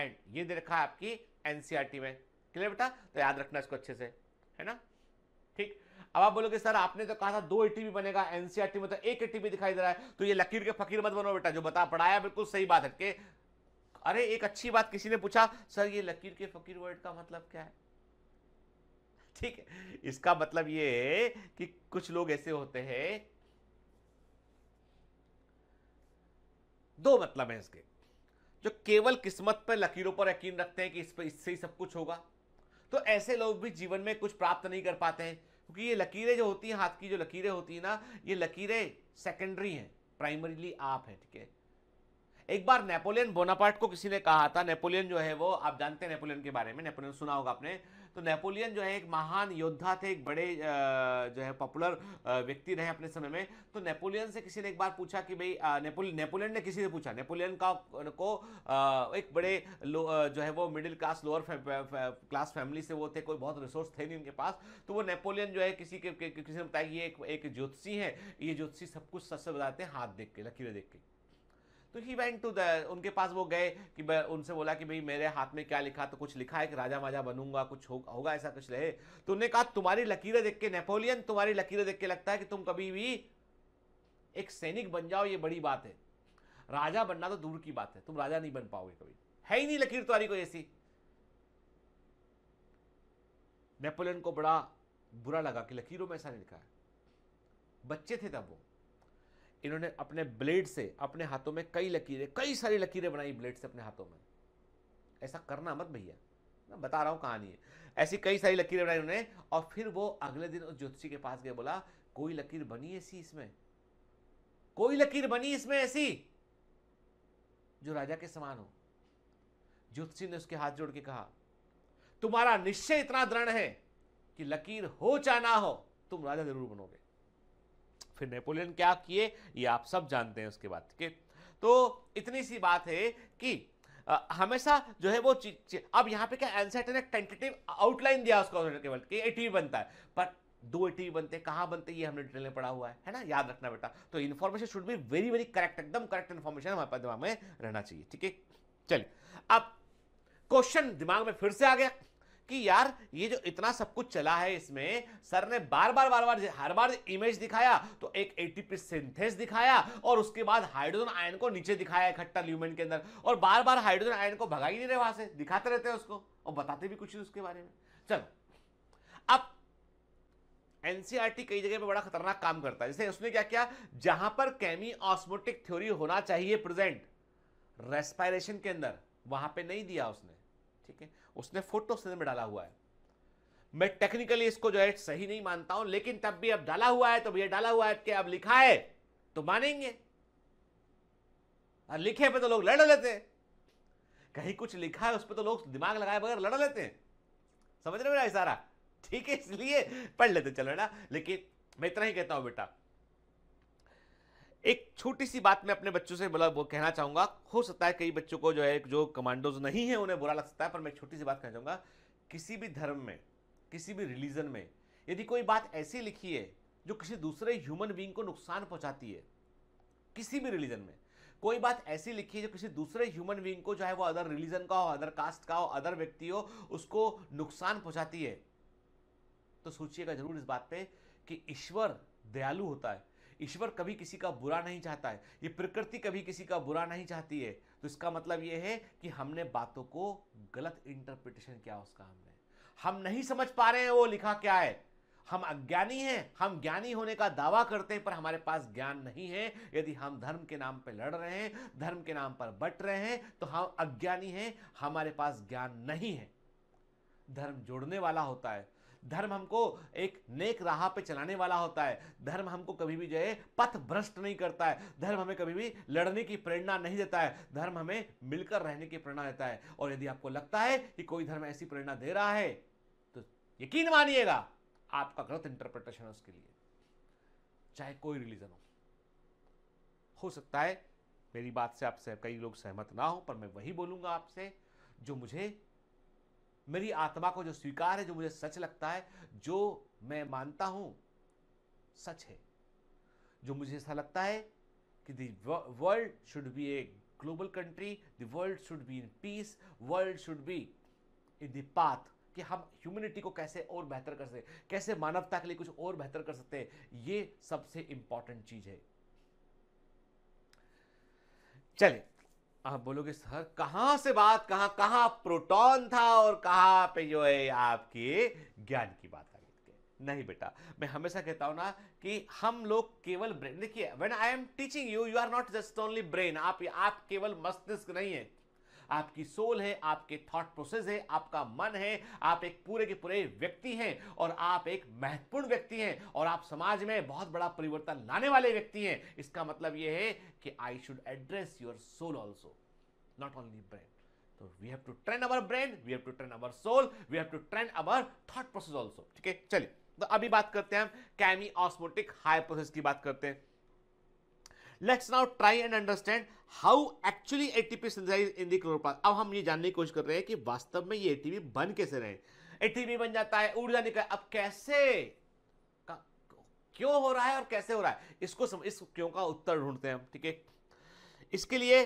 एंड ये दे रखा है आपकी एनसीईआरटी में क्लियर बेटा तो याद रखना इसको अच्छे से है ना ठीक अब आप बोलोगे सर आपने तो कहा था दो एटीपी बनेगा एनसीआरटी e में तो एक एटीपी दिखाई दे रहा है तो ये लकीर के फकीर मत बनो बेटा जो बता पढ़ाया बिल्कुल सही बात है अरे एक अच्छी बात किसी ने पूछा सर ये लकीर के फकीर वर्ड का मतलब क्या है <laughs> ठीक है इसका मतलब ये कि कुछ लोग ऐसे होते हैं दो मतलब है इसके जो केवल किस्मत पर लकीरों पर यकीन रखते हैं कि इस पर इससे ही सब कुछ होगा तो ऐसे लोग भी जीवन में कुछ प्राप्त नहीं कर पाते हैं क्योंकि ये लकीरें जो होती हैं हाथ की जो लकीरें होती हैं ना ये लकीरें सेकेंडरी हैं प्राइमरीली आप हैं ठीक है एक बार नेपोलियन बोनापार्ट को किसी ने कहा था नेपोलियन जो है वो आप जानते हैं नेपोलियन के बारे में नेपोलियन सुना होगा आपने तो नेपोलियन जो है एक महान योद्धा थे एक बड़े जो है पॉपुलर व्यक्ति रहे अपने समय में तो नेपोलियन से किसी ने एक बार पूछा कि भाई नेपोलियन नेपोलियन ने किसी से पूछा नेपोलियन का को एक बड़े जो है वो middle class lower class family से वो थे कोई बहुत रिसोर्स थे नहीं उनके पास तो वो नेपोलियन जो है किसी के, किसी ने बताया ये एक, एक ज्योतिषी है ये ज्योतिषी सब कुछ सच से बताते हैं हाथ देख के लकीरें देख के तो ही वेंट टू द उनके पास वो गए कि उनसे बोला कि भाई मेरे हाथ में क्या लिखा तो कुछ लिखा है कि राजा माजा बनूंगा कुछ हो, होगा ऐसा कुछ रहे तो उन्होंने कहा तुम्हारी लकीरें देख के नेपोलियन तुम्हारी लकीरें देख के लगता है कि तुम कभी भी एक सैनिक बन जाओ ये बड़ी बात है राजा बनना तो दूर की बात है तुम राजा नहीं बन पाओगे कभी है ही नहीं लकीर तुम्हारी कोई ऐसी नेपोलियन को बड़ा बुरा लगा कि लकीरों में ऐसा नहीं लिखा है बच्चे थे तब वो इन्होंने अपने ब्लेड से अपने हाथों में कई लकीरें कई सारी लकीरें बनाई ब्लेड से अपने हाथों में ऐसा करना मत भैया मैं बता रहा हूँ कहानी है ऐसी कई सारी लकीरें बनाई उन्होंने और फिर वो अगले दिन उस ज्योतिषी के पास गए बोला कोई लकीर बनी ऐसी इसमें कोई लकीर बनी इसमें ऐसी जो राजा के समान हो ज्योतिषी ने उसके हाथ जोड़ के कहा तुम्हारा निश्चय इतना दृढ़ है कि लकीर हो चाहे ना हो तुम राजा जरूर बनोगे फिर नेपोलियन क्या किए ये आप सब जानते हैं उसके बाद ठीक है तो इतनी सी बात है कि आ, हमेशा जो है वो चीज अब यहाँ पे क्या एनसेट ने टेंटेटिव आउटलाइन दिया उसको केवल कि टी बनता है पर दो टी बनते हैं कहाँ बनते ये हमने डिटेल में पढ़ा हुआ है है ना याद रखना बेटा तो information should be very very correct एकदम करेक्ट इन्फॉर्मेशन हमारे दिमाग में रहना चाहिए ठीक है चलिए अब क्वेश्चन दिमाग में फिर से आ गया कि यार ये जो इतना सब कुछ चला है इसमें सर ने बार बार बार बार हर बार इमेज दिखाया तो एक एटीपी सिंथेस दिखाया और उसके बाद हाइड्रोजन आयन को नीचे दिखाया इकट्ठा ल्यूमेन के अंदर और बार बार हाइड्रोजन आयन को भगा ही नहीं रहे वहां से दिखाते रहते हैं उसको और बताते भी कुछ उसके बारे में चलो अब एनसीईआरटी e कई जगह पे बड़ा खतरनाक काम करता है जैसे उसने क्या किया जहां पर केमी ऑस्मोटिक थ्योरी होना चाहिए प्रेजेंट रेस्पायरेशन के अंदर वहां पे नहीं दिया उसने ठीक है उसने फोटो सिंध में डाला हुआ है मैं टेक्निकली इसको जो है सही नहीं मानता हूं लेकिन तब भी अब डाला हुआ है तो भैया डाला हुआ है कि अब लिखा है तो मानेंगे और लिखे पे तो लोग लड़ लेते हैं कहीं कुछ लिखा है उस पर तो लोग दिमाग लगाए बगैर लड़ लेते हैं समझ रहे मेरा इशारा ठीक है इसलिए पढ़ लेते चलो ना लेकिन मैं इतना ही कहता हूं बेटा एक छोटी सी बात मैं अपने बच्चों से बोला कहना चाहूंगा हो सकता है कई बच्चों को जो है जो कमांडोज नहीं है उन्हें बुरा लग सकता है पर मैं छोटी सी बात कहना चाहूंगा किसी भी धर्म में किसी भी रिलीजन में यदि कोई बात ऐसी लिखी है जो किसी दूसरे ह्यूमन बींग को नुकसान पहुँचाती है किसी भी रिलीजन में कोई बात ऐसी लिखी है जो किसी दूसरे ह्यूमन बींग को चाहे वो अदर रिलीजन का हो अदर कास्ट का हो अदर व्यक्ति हो उसको नुकसान पहुँचाती है तो सोचिएगा जरूर इस बात पर कि ईश्वर दयालु होता है ईश्वर कभी किसी का बुरा नहीं चाहता है ये प्रकृति कभी किसी का बुरा नहीं चाहती है तो इसका मतलब ये है कि हमने बातों को गलत इंटरप्रिटेशन किया उसका हमने हम नहीं समझ पा रहे हैं वो लिखा क्या है हम अज्ञानी हैं हम ज्ञानी होने का दावा करते हैं पर हमारे पास ज्ञान नहीं है यदि हम धर्म के नाम पर लड़ रहे हैं धर्म के नाम पर बट रहे हैं तो हम अज्ञानी हैं हमारे पास ज्ञान नहीं है धर्म जोड़ने वाला होता है धर्म हमको एक नेक राह पे चलाने वाला होता है धर्म हमको कभी भी जो है पथ भ्रष्ट नहीं करता है धर्म हमें कभी भी लड़ने की प्रेरणा नहीं देता है धर्म हमें मिलकर रहने की प्रेरणा देता है और यदि आपको लगता है कि कोई धर्म ऐसी प्रेरणा दे रहा है तो यकीन मानिएगा आपका गलत इंटरप्रिटेशन है उसके लिए चाहे कोई रिलीजन हो हो सकता है मेरी बात से आपसे कई लोग सहमत ना हो पर मैं वही बोलूंगा आपसे जो मुझे मेरी आत्मा को जो स्वीकार है जो मुझे सच लगता है जो मैं मानता हूं सच है जो मुझे ऐसा लगता है कि world should be a global country the world should be in peace world should be in the path कि हम ह्यूमनिटी को कैसे और बेहतर कर सकते कैसे मानवता के लिए कुछ और बेहतर कर सकते हैं ये सबसे इंपॉर्टेंट चीज है चलिए आप बोलोगे सर कहां से बात कहां कहां प्रोटॉन था और कहां पे जो है आपके ज्ञान की बात नहीं बेटा मैं हमेशा कहता हूं ना कि हम लोग केवल ब्रेन देखिए when I am teaching you you are not just only brain आप आप केवल मस्तिष्क नहीं है आपकी सोल है आपके थॉट प्रोसेस है आपका मन है आप एक पूरे के पूरे व्यक्ति हैं और आप एक महत्वपूर्ण व्यक्ति हैं और आप समाज में बहुत बड़ा परिवर्तन लाने वाले व्यक्ति हैं इसका मतलब यह है कि I should address your soul also not only brain तो we have to train our brain we have to train our soul we have to train our thought process also ठीक है चलिए तो अभी बात करते हैं हम कैमी ऑस्मोटिक हाई प्रोसेस की बात करते हैं let's now try and understand how actually ATP synthesize in the chloroplast अब हम ये जानने की कोशिश कर रहे हैं कि वास्तव में ये एटीपी बन कैसे रहे एटीपी बन जाता है ऊर्जा निकल अब कैसे क्यों हो रहा है और कैसे हो रहा है इसको सम, इस क्यों का उत्तर ढूंढते हैं हम ठीक है इसके लिए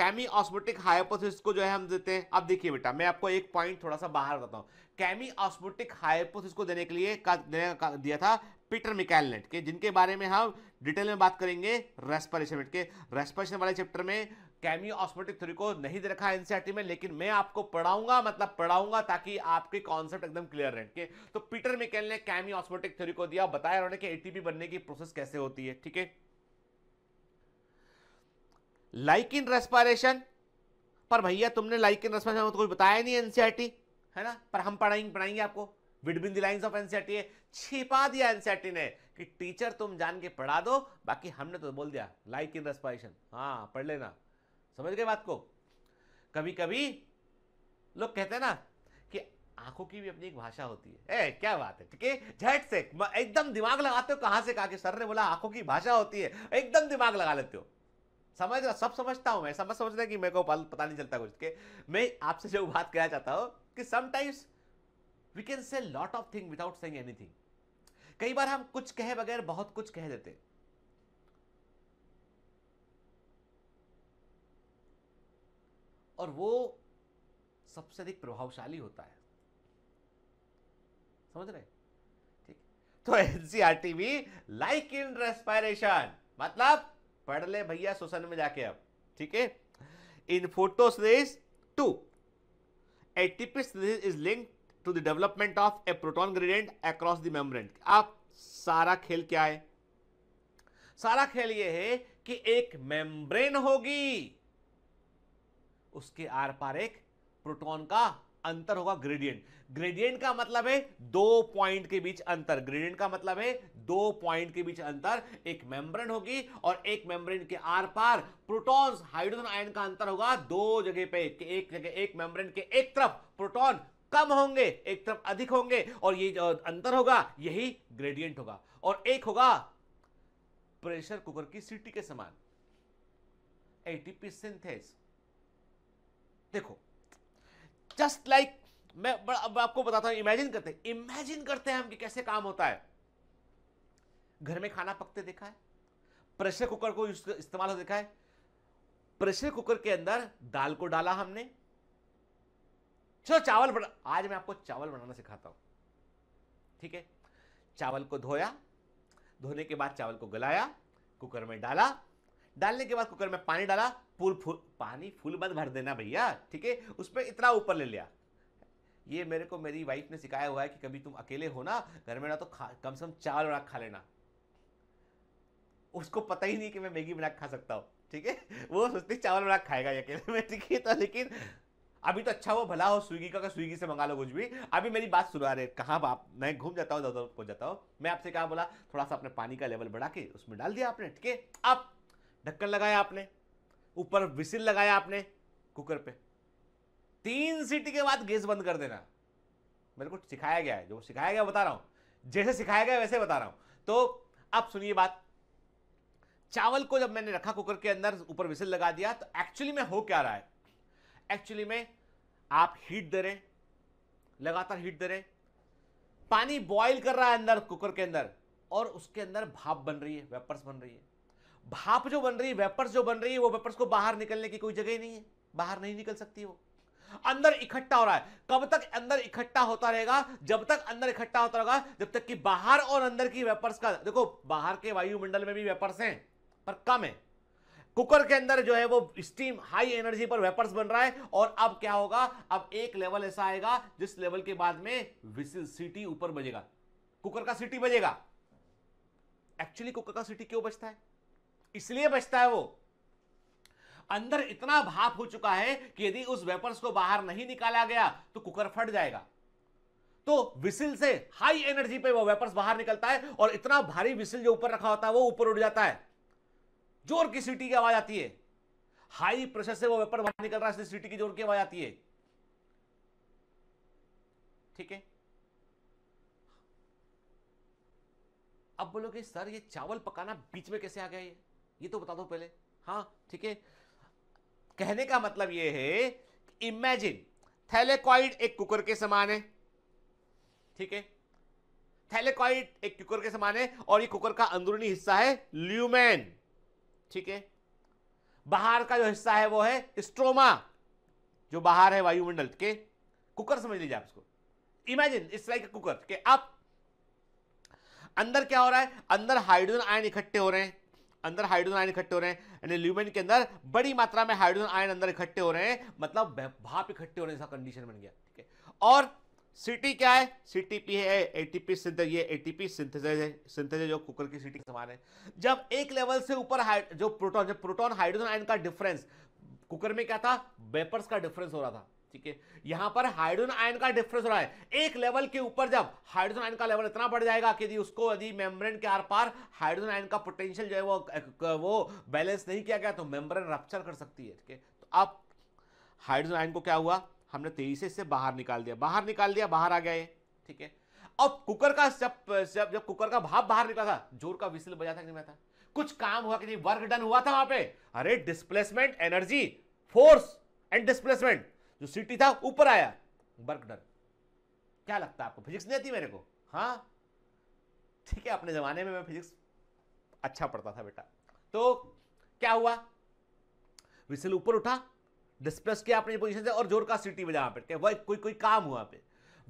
कैमी ऑस्मोटिक हाइपोथेसिस को जो है हम देते हैं अब देखिए बेटा मैं आपको एक पॉइंट थोड़ा सा बाहर बताता हूँ कैमी ऑस्मोटिक हाइपोथेसिस को देने के लिए का, देने का दिया था पीटर मिकैलनेट के जिनके बारे में हम डिटेल में बात करेंगे रेस्परेशन के रेस्परेशन वाले चैप्टर में कैमी ऑस्मोटिक थ्योरी को नहीं दे रखा एनसीआरटी में लेकिन मैं आपको पढ़ाऊंगा मतलब पढ़ाऊंगा ताकि आपके कॉन्सेप्ट एकदम क्लियर रहे के तो पीटर मिकेल ने कैमी ऑस्मोटिक थ्योरी को दिया बताया उन्होंने कि एटीपी बनने की प्रोसेस कैसे होती है ठीक है लाइक इन रेस्पायरेशन पर भैया तुमने लाइक इन रेस्पायरेशन तो कुछ बताया नहीं एनसीआरटी है ना पर हम पढ़ाएंगे पढ़ाएंगे आपको between the lines of NCERT छिपा दिया एनसीआरटी ने कि टीचर तुम जान के पढ़ा दो बाकी हमने तो बोल दिया लाइक इन रेस्पायरेशन हाँ पढ़ लेना समझ गए बात को कभी कभी लोग कहते हैं ना कि आंखों की भी अपनी एक भाषा होती है ए क्या बात है ठीक है झट से एकदम दिमाग लगाते हो कहां से कहा कि सर ने बोला आंखों की भाषा होती है एकदम दिमाग लगा लेते हो समझ रहा सब समझता हूं मैं समझ समझ रहा कि मेरे को पता नहीं चलता कुछ के मैं आपसे जो बात कहना चाहता हूं कि sometimes we can say lot of thing without saying anything कई बार हम कुछ कहे बगैर बहुत कुछ कह देते और वो सबसे अधिक प्रभावशाली होता है समझ रहे ठीक तो एनसीआरटी e भी लाइक इन रेस्पायरेशन मतलब पढ़ ले भैया सोशल में जाके अब ठीक है in photos two ATPs is link to the development of a proton gradient across the membrane आप सारा खेल क्या है सारा खेल यह है कि एक मेम्ब्रेन होगी उसके आर पार एक प्रोटॉन का अंतर होगा ग्रेडियंट ग्रेडियंट का मतलब है दो पॉइंट के बीच अंतर ग्रेडियंट का मतलब है दो पॉइंट के बीच अंतर एक मेम्ब्रेन होगी और एक मेम्ब्रेन के आर पार प्रोटॉन्स हाइड्रोजन आयन का अंतर होगा दो जगह पे एक जगह एक मेम्ब्रेन के एक तरफ प्रोटॉन कम होंगे एक तरफ अधिक होंगे और ये अंतर होगा यही ग्रेडियंट होगा और एक होगा प्रेशर कुकर की सीटी के समान एटीपी सिंथेस देखो जस्ट लाइक like, मैं बड़ा अब आपको बताता हूं इमेजिन करते हैं इमेजिन करते हैं हम कि कैसे काम होता है घर में खाना पकते देखा है प्रेशर कुकर को इस्तेमाल हो देखा है प्रेशर कुकर के अंदर दाल को डाला हमने चलो चावल बना आज मैं आपको चावल बनाना सिखाता हूँ ठीक है चावल को धोया धोने के बाद चावल को गलाया कुकर में डाला डालने के बाद कुकर में पानी डाला फूल फूल पानी फूल बंद भर देना भैया ठीक है उसमें इतना ऊपर ले लिया ये मेरे को मेरी वाइफ ने सिखाया हुआ है कि कभी तुम अकेले हो ना घर में ना तो खा कम से कम चावल बना खा लेना उसको पता ही नहीं कि मैं मैगी बना खा सकता हूँ ठीक है वो सोचती चावल बना खाएगा अकेले में <laughs> ठीक है तो लेकिन अभी तो अच्छा हो भला हो स्विगी का स्विगी से मंगा लो कुछ भी अभी मेरी बात सुना रहे कहाँ बाप मैं घूम जाता हूँ दौड़ पहुंच जाता हूँ मैं आपसे कहा बोला थोड़ा सा अपने पानी का लेवल बढ़ा के उसमें डाल दिया आपने ठीक है अब ढक्कन लगाया आपने ऊपर विसिल लगाया आपने कुकर पे तीन सीटी के बाद गैस बंद कर देना मेरे को सिखाया गया है जो सिखाया गया बता रहा हूँ जैसे सिखाया गया वैसे बता रहा हूँ तो अब सुनिए बात चावल को जब मैंने रखा कुकर के अंदर ऊपर विसिल लगा दिया तो एक्चुअली में हो क्या रहा है एक्चुअली में आप हीट दे रहे लगातार हीट दे रहे पानी बॉईल कर रहा है अंदर कुकर के अंदर और उसके अंदर भाप बन रही है वेपर्स बन रही है भाप जो बन रही है वेपर्स जो बन रही है वो वेपर्स को बाहर निकलने की कोई जगह ही नहीं है बाहर नहीं निकल सकती वो अंदर इकट्ठा हो रहा है कब तक अंदर इकट्ठा होता रहेगा जब तक अंदर इकट्ठा होता रहेगा जब तक कि बाहर और अंदर की वेपर्स का देखो बाहर के वायुमंडल में भी वेपर्स हैं पर कम है कुकर के अंदर जो है वो स्टीम हाई एनर्जी पर वेपर्स बन रहा है और अब क्या होगा अब एक लेवल ऐसा आएगा जिस लेवल के बाद में विसिल सिटी ऊपर बजेगा कुकर का सिटी बजेगा एक्चुअली कुकर का सिटी क्यों बजता है इसलिए बजता है वो अंदर इतना भाप हो चुका है कि यदि उस वेपर्स को बाहर नहीं निकाला गया तो कुकर फट जाएगा तो विसिल से हाई एनर्जी पे वो वेपर्स बाहर निकलता है और इतना भारी विसिल जो ऊपर रखा होता है वो ऊपर उड़ जाता है जोर की सीटी की आवाज आती है हाई प्रेशर से वो वेपर बाहर निकल रहा है इसलिए सीटी की जोर की आवाज आती है ठीक है अब बोलोगे सर ये चावल पकाना बीच में कैसे आ गया ये ये तो बता दो पहले हाँ ठीक है कहने का मतलब ये है इमेजिन थैलेकॉइड एक कुकर के समान है ठीक है थैलेकॉइड एक कुकर के समान है और ये कुकर का अंदरूनी हिस्सा है ल्यूमेन ठीक है बाहर का जो हिस्सा है वो है स्ट्रोमा जो बाहर है वायुमंडल के कुकर समझ लीजिए आप इसको इमेजिन इट्स लाइक कुकर के आप अंदर क्या हो रहा है अंदर हाइड्रोजन आयन इकट्ठे हो रहे हैं अंदर हाइड्रोजन आयन इकट्ठे हो रहे हैं ल्यूमेन के अंदर बड़ी मात्रा में हाइड्रोजन आयन अंदर इकट्ठे हो रहे हैं मतलब भाप इकट्ठे हो रहे हैं ऐसा कंडीशन बन गया ठीक है और सिटी क्या है सीटीपी है एटीपी सिंथेसिस ये एटीपी सिंथेसिस है सिंथेसाइज जो कुकर की सिटी के समान है जब एक लेवल से ऊपर जो प्रोटॉन जब प्रोटॉन हाइड्रोजन आयन का डिफरेंस कुकर में क्या था वेपर्स का डिफरेंस हो रहा था ठीक है यहां पर हाइड्रोजन आयन का डिफरेंस हो रहा है एक लेवल के ऊपर जब हाइड्रोजन आयन का लेवल इतना बढ़ जाएगा कि यदि उसको यदि मेम्ब्रेन के आर पार हाइड्रोजन आयन का पोटेंशियल जो है वो वो बैलेंस नहीं किया गया तो मेम्ब्रेन रप्चर कर सकती है ठीक है तो अब हाइड्रोजन आयन को क्या हुआ हमने तेजी से इससे बाहर निकाल दिया बाहर निकाल दिया बाहर आ गया ये ठीक है अब कुकर का जब जब जब कुकर का भाप बाहर निकला था जोर का विसल बजा था कि नहीं था कुछ काम हुआ कि नहीं वर्क डन हुआ था वहां पे अरे displacement energy force and displacement जो सिटी था ऊपर आया वर्क डन क्या लगता है आपको फिजिक्स नहीं आती मेरे को हाँ ठीक है अपने ज़माने में मैं फिजिक्स अच्छा पढ़ता था बेटा तो क्या हुआ विसल ऊपर उठा डिस्प्लेस किया अपनी पोजीशन से और जोर का सिटी बजा यहाँ पे वह कोई कोई काम हुआ पे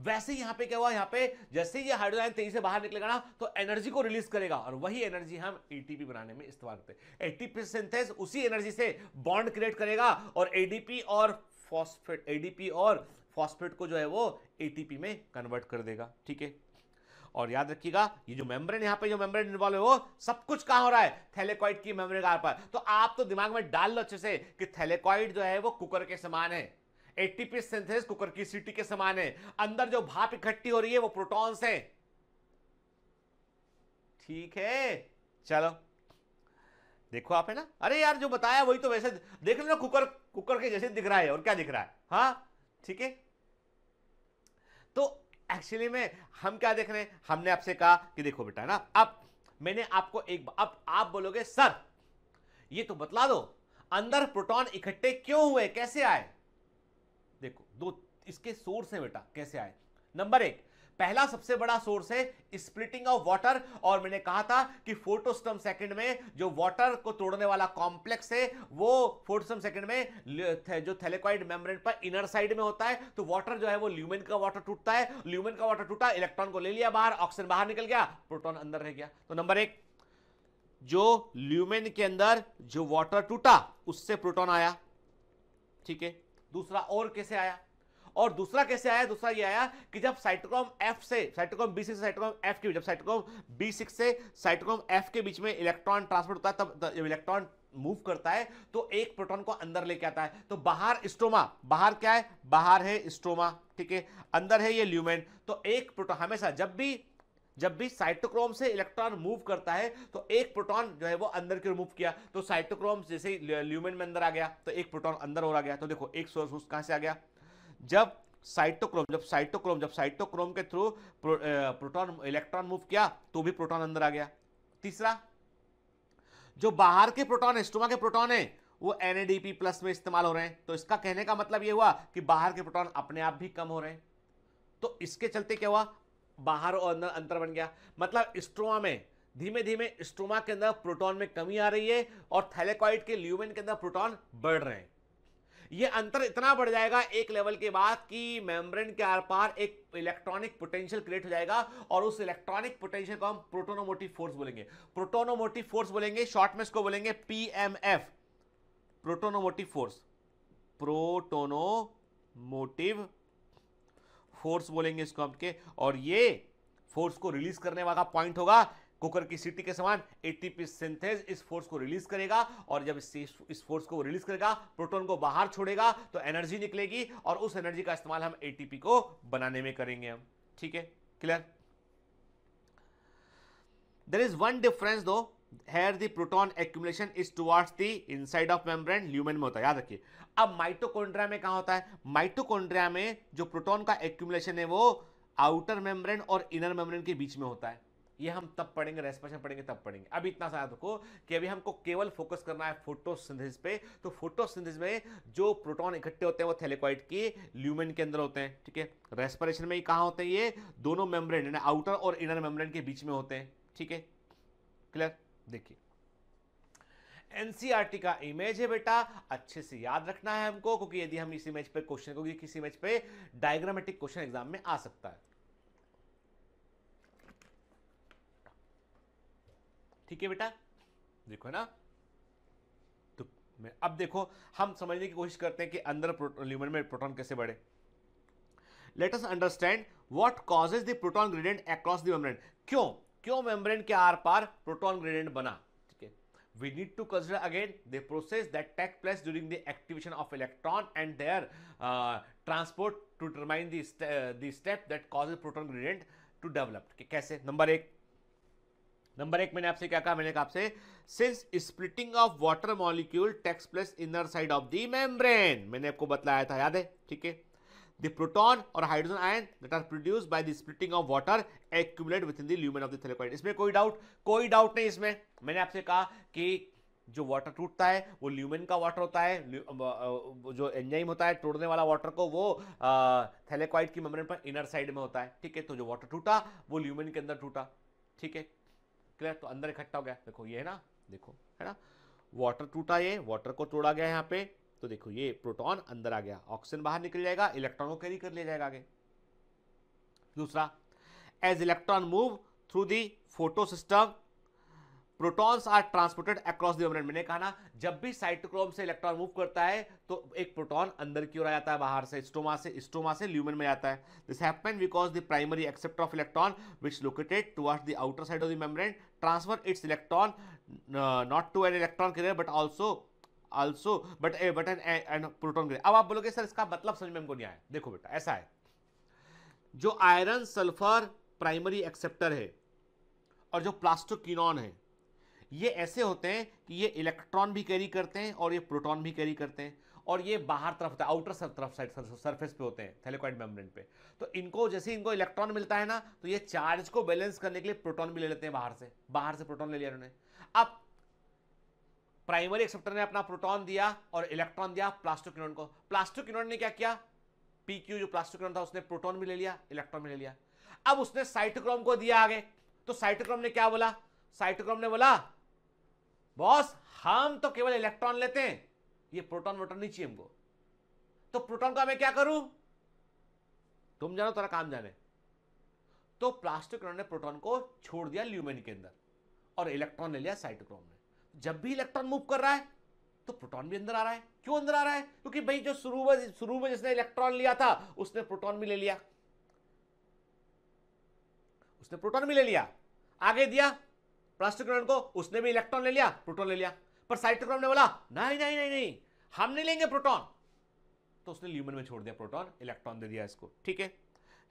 वैसे ही यहाँ पे क्या हुआ यहाँ पे जैसे ये हाइड्रोजन तेजी से बाहर निकलेगा ना तो एनर्जी को रिलीज करेगा और वही एनर्जी हम एटीपी बनाने में इस्तेमाल करते हैं एटीपी सिंथेस उसी एनर्जी से बॉन्ड क्रिएट करेगा और एडीपी और फॉस्फेट एडीपी और फॉस्फेट को जो है वो एटीपी में कन्वर्ट कर देगा ठीक है और याद रखिएगा ये जो मेम्ब्रेन यहाँ पे जो मेम्ब्रेन इन्वॉल्व है वो सब कुछ कहाँ हो रहा है थैलेकॉइड की मेम्ब्रेन कहाँ पर तो आप तो दिमाग में डाल लो अच्छे से कि थैलेकॉइड जो है वो कुकर के समान है एटीपी सिंथेसिस कुकर की सीटी के समान है अंदर जो भाप इकट्ठी हो रही है वो प्रोटॉन्स है ठीक है चलो देखो आप है ना अरे यार जो बताया वही तो वैसे देख लो ना कुकर कुकर के जैसे दिख रहा है और क्या दिख रहा है हाँ ठीक है तो एक्चुअली में हम क्या देख रहे हैं हमने आपसे कहा कि देखो बेटा ना अब मैंने आपको एक अब आप बोलोगे सर ये तो बतला दो अंदर प्रोटॉन इकट्ठे क्यों हुए कैसे आए देखो दो इसके सोर्स है बेटा कैसे आए नंबर एक पहला सबसे बड़ा सोर्स है स्प्लिटिंग ऑफ वाटर और मैंने कहा था कि फोटोस्टम सेकंड में जो वाटर को तोड़ने वाला कॉम्प्लेक्स है वो फोटोस्टम सेकंड में जो थेलेक्वाइड मेम्ब्रेन पर इनर साइड में होता है तो वाटर जो है वो ल्यूमेन का वाटर टूटता है ल्यूमेन का वाटर टूटा इलेक्ट्रॉन को ले लिया बाहर ऑक्सीजन बाहर निकल गया प्रोटोन अंदर रह गया तो नंबर एक जो ल्यूमेन के अंदर जो वाटर टूटा उससे प्रोटोन आया ठीक है दूसरा और कैसे आया और दूसरा कैसे आया दूसरा ये आया कि जब साइटोक्रॉम एफ से cytochrome B six cytochrome F के जब साइटोक्रॉम बी सिक्स से साइटोक्रॉम एफ के बीच में इलेक्ट्रॉन ट्रांसफर होता है तब जब इलेक्ट्रॉन मूव करता है तो एक प्रोटॉन को अंदर लेके आता है तो बाहर स्टोमा बाहर क्या है बाहर है स्टोमा ठीक है अंदर है ये ल्यूमेन तो एक प्रोटॉन हमेशा जब भी जब भी साइटोक्रोम से इलेक्ट्रॉन मूव करता है तो एक प्रोटॉन जो है वो अंदर की ओर मूव किया तो साइटोक्रोम जैसे ही ल्यूमेन में अंदर आ गया तो एक प्रोटॉन अंदर और आ गया तो देखो एक सोर्स कहां से आ गया जब साइटोक्रोम जब साइटोक्रोम जब साइटोक्रोम के थ्रू प्रोटॉन इलेक्ट्रॉन मूव किया तो भी प्रोटॉन अंदर आ गया तीसरा जो बाहर के प्रोटॉन है स्टोमा के प्रोटॉन है वो एन प्लस में इस्तेमाल हो रहे हैं तो इसका कहने का मतलब ये हुआ कि बाहर के प्रोटॉन अपने आप भी कम हो रहे हैं तो इसके चलते क्या हुआ बाहर और अंदर अंतर बन गया मतलब स्ट्रोमा में धीमे धीमे स्ट्रोमा के अंदर प्रोटॉन में कमी आ रही है और थैलेकॉइड के ल्यूमेन के अंदर प्रोटॉन बढ़ रहे हैं ये अंतर इतना बढ़ जाएगा एक लेवल के बाद कि मेम्ब्रेन के आर पार एक इलेक्ट्रॉनिक पोटेंशियल क्रिएट हो जाएगा और उस इलेक्ट्रॉनिक पोटेंशियल को हम प्रोटोनोमोटिव फोर्स बोलेंगे प्रोटोनोमोटिव फोर्स बोलेंगे शॉर्ट में इसको बोलेंगे PMF protonmotive force protonmotive force बोलेंगे इसको हम के और ये फोर्स को रिलीज करने वाला पॉइंट होगा कुकर की सीटी के समान एटीपी सिंथेज इस फोर्स को रिलीज करेगा और जब इस, फोर्स को रिलीज करेगा प्रोटॉन को बाहर छोड़ेगा तो एनर्जी निकलेगी और उस एनर्जी का इस्तेमाल हम एटीपी को बनाने में करेंगे हम ठीक है clear there is one difference though here the proton accumulation is towards the inside of membrane lumen में होता है याद रखिए अब माइटोकॉन्ड्रिया में कहा होता है माइटोकॉन्ड्रिया में जो प्रोटॉन का एक्यूमुलेशन है वो आउटर मेम्ब्रेन और इनर मेम्ब्रेन के बीच में होता है ये हम तब पढ़ेंगे रेस्पेशन पढ़ेंगे तब पढ़ेंगे अभी इतना सा याद रखो कि अभी हमको केवल फोकस करना है फोटोसिंथेसिस पे तो फोटोसिंथेसिस में जो प्रोटॉन इकट्ठे होते हैं वो थैलेकॉइड के ल्यूमेन के अंदर होते हैं ठीक है रेस्पिरेशन में ही कहाँ होते हैं ये दोनों मेम्ब्रेन यानी आउटर और इनर मेम्ब्रेन के बीच में होते हैं ठीक है क्लियर देखिए एनसीईआरटी का इमेज है बेटा अच्छे से याद रखना है हमको क्योंकि यदि हम इस इमेज पे क्वेश्चन क्योंकि किसी इमेज पे डायग्रामेटिक क्वेश्चन एग्जाम में आ सकता है ठीक है बेटा देखो ना तो मैं अब देखो हम समझने की कोशिश करते हैं कि अंदर ल्यूमन में प्रोटॉन कैसे बढ़े let us understand what causes the proton gradient across the क्यों क्यों मेम्ब्रेन के आर पार प्रोटॉन ग्रेडियंट बना ठीक है we need to consider again the process that take place during the activation of electron and their transport to determine the step that causes proton gradient to develop कैसे नंबर एक नंबर एक मैंने आपसे क्या कहा मैंने कहा आपसे since splitting of water molecule takes place inner side of the membrane मैंने आपको बताया था याद है ठीक है द प्रोटॉन और hydrogen ion that are produce by the splitting of water accumulate within the lumen of the thylakoid इसमें कोई डाउट कोई डाउट नहीं इसमें मैंने आपसे कहा कि जो वाटर टूटता है वो ल्यूमेन का वाटर होता है जो एंजाइम होता है तोड़ने वाला वाटर को वो थैलेकॉइड की मेम्ब्रेन पर इनर साइड में होता है ठीक है तो जो वाटर टूटा वो ल्यूमेन के अंदर टूटा ठीक है क्लियर तो अंदर इकट्ठा हो गया देखो ये है ना देखो है ना वाटर टूटा ये वाटर को तोड़ा गया यहाँ पे तो देखो ये प्रोटॉन अंदर आ गया ऑक्सीजन बाहर निकल जाएगा इलेक्ट्रॉन को कैरी कर लिया जाएगा आगे दूसरा as electron move through the photo system protons are transported across the dominant मैंने कहा ना जब भी साइटोक्रोम से इलेक्ट्रॉन मूव करता है तो एक प्रोटॉन अंदर की ओर आ जाता है बाहर से स्टोमा से स्टोमा से ल्यूमन में जाता है this happen because the primary accept of electron which located towards the outer side of the membrane transfer its electron not to an electron carrier but also also but a but an and proton carrier अब आप बोलोगे sir इसका मतलब समझ में हमको नहीं आया देखो बेटा ऐसा है जो आयरन सल्फर प्राइमरी एक्सेप्टर है और जो प्लास्टोकिनॉन है ये ऐसे होते हैं कि ये इलेक्ट्रॉन भी कैरी करते हैं और ये प्रोटॉन भी कैरी करते हैं और ये बाहर तरफ होता है आउटर तरफ साइड सरफेस पे होते हैं थैलेकॉइड मेम्ब्रेन पे तो इनको जैसे इनको इलेक्ट्रॉन मिलता है ना तो ये चार्ज को बैलेंस करने के लिए प्रोटॉन भी ले लेते हैं बाहर से बाहर से प्रोटॉन ले लिया उन्होंने अब प्राइमरी एक्सेप्टर ने अपना प्रोटॉन दिया और इलेक्ट्रॉन दिया प्लास्टोकिनोन को प्लास्टोकिनोन ने क्या किया पी क्यू जो प्लास्टोकिनोन था उसने प्रोटॉन भी ले लिया इलेक्ट्रॉन भी ले लिया अब उसने साइटोक्रोम को दिया आगे तो साइटोक्रोम ने क्या बोला साइटोक्रोम ने बोला बॉस हम तो केवल इलेक्ट्रॉन लेते हैं ये प्रोटॉन वोटॉन नहीं चाहिए हमको तो प्रोटॉन का मैं क्या करूं तुम जानो तेरा काम जाने तो प्लास्टिक ने प्रोटॉन को छोड़ दिया ल्यूमेन के अंदर और इलेक्ट्रॉन ले लिया साइटोक्रोम ने जब भी इलेक्ट्रॉन मूव कर रहा है तो प्रोटॉन भी अंदर आ रहा है क्यों अंदर आ रहा है क्योंकि भाई जो शुरू में शुरू में जिसने इलेक्ट्रॉन लिया था उसने प्रोटॉन भी ले लिया उसने प्रोटॉन भी ले लिया आगे दिया प्लास्टिक्रोन को उसने भी इलेक्ट्रॉन ले लिया प्रोटोन ले लिया पर साइटोक्रोन ने बोला नहीं नहीं नहीं नहीं हम नहीं लेंगे प्रोटोन तो उसने ल्यूमन में छोड़ दिया प्रोटोन इलेक्ट्रॉन दे दिया इसको ठीक है